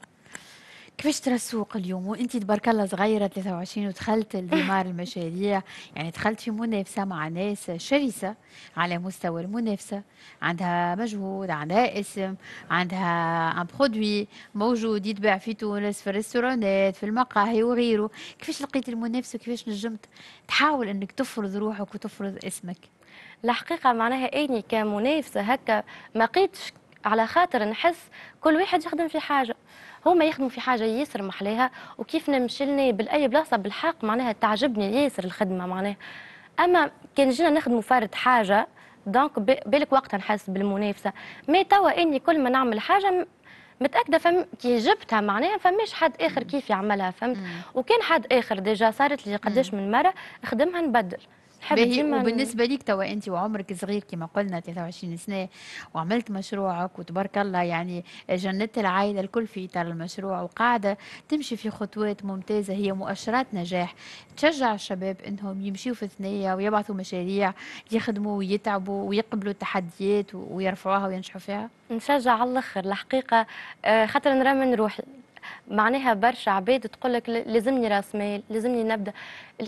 كيفاش ترى السوق اليوم وانت تبارك الله صغيره 23 ودخلت لدمار المشاريع يعني دخلت في منافسه مع ناس شرسه على مستوى المنافسه عندها مجهود عندها اسم عندها ان برودوي موجود يتباع في تونس في الريستورانات في المقاهي وغيره كيفاش لقيت المنافسه وكيفاش نجمت تحاول انك تفرض روحك وتفرض اسمك الحقيقه معناها اني كمنافسه هكا ما قيتش على خاطر نحس كل واحد يخدم في حاجه هما يخدموا في حاجه ياسر محلاها وكيف نمشلني بالاي بلاصه بالحق معناها تعجبني ياسر الخدمه معناها اما كان جينا نخدموا فرد حاجه دونك بالك وقتها نحس بالمنافسه مي توا اني كل ما نعمل حاجه متاكده فم كي جبتها معناها فماش حد اخر كيف يعملها فهمت وكان حد اخر ديجا صارت لي قداش من مره خدمها نبدل بحب ديما وبالنسبه ليك توا انت وعمرك صغير كما قلنا 23 سنه وعملت مشروعك وتبارك الله يعني جندت العائله الكل في اطار المشروع وقاعده تمشي في خطوات ممتازه هي مؤشرات نجاح تشجع الشباب انهم يمشيوا في الثنيه ويبعثوا مشاريع يخدموا ويتعبوا ويقبلوا التحديات ويرفعوها وينجحوا فيها نشجع على الاخر الحقيقه آه، خاطر نرى من روحي معناها برشا عباد تقول لك لازمني راس مال لازمني نبدا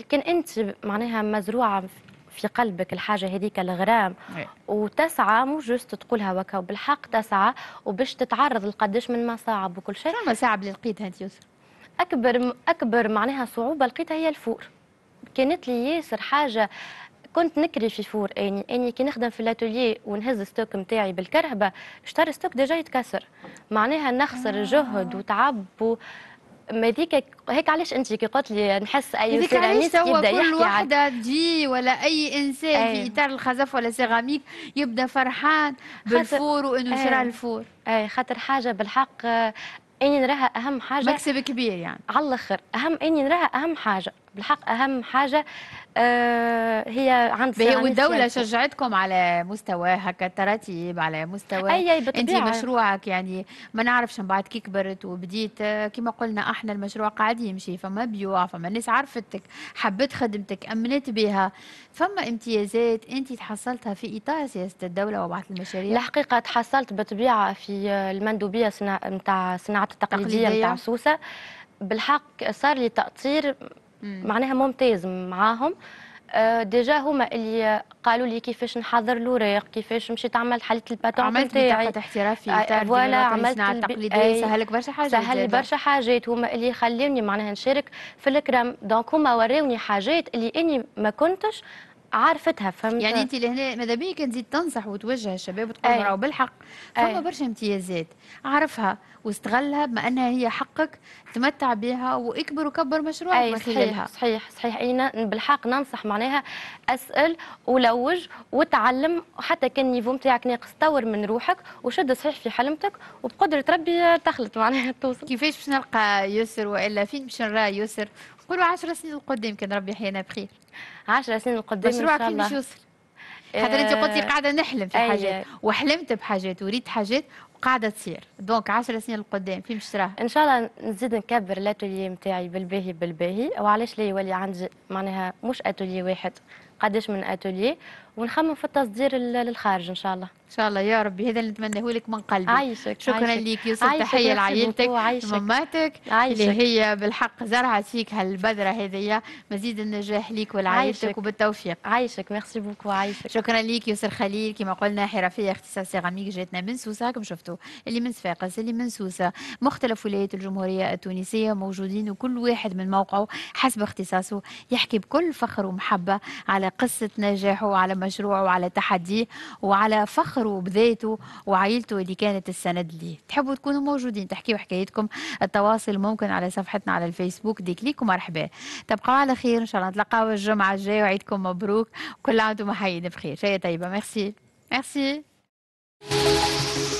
كان انت معناها مزروعه في قلبك الحاجه هذيك الغرام إيه. وتسعى مو جوست تقولها وكا بالحق تسعى وباش تتعرض لقداش من مصاعب وكل شيء شنو المصاعب اللي لقيتها انت يوسف اكبر اكبر معناها صعوبه لقيتها هي الفور كانت لي ياسر حاجه كنت نكري في فور اني يعني اني كي نخدم في لاتولي ونهز ستوك نتاعي بالكرهبه اشتر ستوك ديجا يتكسر معناها نخسر آه. جهد وتعب و... هذيك هيك علاش انت كي قلت لي نحس اي سيراميك يبدا يحكي كل وحده عن... تجي ولا اي انسان أي. في اطار الخزف ولا سيراميك يبدا فرحان بالفور وانه أي. شرى الفور اي خاطر حاجه بالحق آه، اني نراها اهم حاجه مكسب كبير يعني على الاخر اهم اني نراها اهم حاجه بالحق اهم حاجه آه، هي عند هي والدوله شجعتكم على مستوى هكا التراتيب على مستوى اي بالطبيعه انت مشروعك يعني ما نعرفش من بعد كي كبرت وبديت كما قلنا احنا المشروع قاعد يمشي فما بيوع فما ناس عرفتك حبت خدمتك امنت بها فما امتيازات انت تحصلتها في اطار سياسه الدوله وبعض المشاريع الحقيقه تحصلت بالطبيعه في المندوبيه نتاع صناعه التقليديه نتاع سوسه بالحق صار لي تاطير معناها ممتاز معاهم آه، ديجا هما اللي قالوا لي كيفاش نحضر الاوراق كيفاش مشيت عملت حاله الباتون عملت بطاقه احترافيه آه، فوالا عملت التقليديه سهلك برشا حاجات سهل لي برشا حاجات هما اللي خلوني معناها نشارك في الكرام دونك هما وراوني حاجات اللي اني ما كنتش عارفتها فهمت يعني انت لهنا ماذا بيك تزيد تنصح وتوجه الشباب وتقول أيه. راهو بالحق فما برشا امتيازات عرفها واستغلها بما انها هي حقك تمتع بها واكبر وكبر مشروعك أيه من خلالها صحيح صحيح اي بالحق ننصح معناها اسال ولوج وتعلم حتى كان النيفو نتاعك ناقص طور من روحك وشد صحيح في حلمتك وبقدره ربي تخلط معناها <laughs> توصل كيفاش باش نلقى يسر والا فين باش نرى يسر قولوا 10 سنين القدام كان ربي يحيينا بخير 10 سنين القدام مشروعك فين باش يوصل خاطر انت قلتي آه، قاعده نحلم في حاجات وحلمت بحاجات وريت حاجات وقاعده تصير دونك 10 سنين القدام فين باش ان شاء الله نزيد نكبر الاتولي نتاعي بالباهي بالباهي وعلاش لا يولي عندي معناها مش اتولي واحد قداش من اتولي ونخمم في التصدير للخارج ان شاء الله ان شاء الله يا ربي هذا اللي نتمناه لك من قلبي عايشك شكرا عايشك يوسف تحيه لعائلتك لماماتك اللي هي بالحق زرعت فيك هالبذره هذيا مزيد النجاح ليك ولعائلتك وبالتوفيق عايشك ميرسي بوكو عايشك شكرا لك يوسف خليل كما قلنا حرفيه اختصاص سيراميك جاتنا من سوسه راكم شفتوا اللي من صفاقس اللي من سوسه مختلف ولايات الجمهوريه التونسيه موجودين وكل واحد من موقعه حسب اختصاصه يحكي بكل فخر ومحبه على قصه نجاحه وعلى مشروعه وعلى تحديه وعلى فخر فخره بذاته وعائلته اللي كانت السند ليه تحبوا تكونوا موجودين تحكيوا حكايتكم التواصل ممكن على صفحتنا على الفيسبوك دي كليك ومرحبا تبقوا على خير ان شاء الله نتلاقاو الجمعه الجايه وعيدكم مبروك كل عام وانتم حيين بخير شيء طيبه ميرسي ميرسي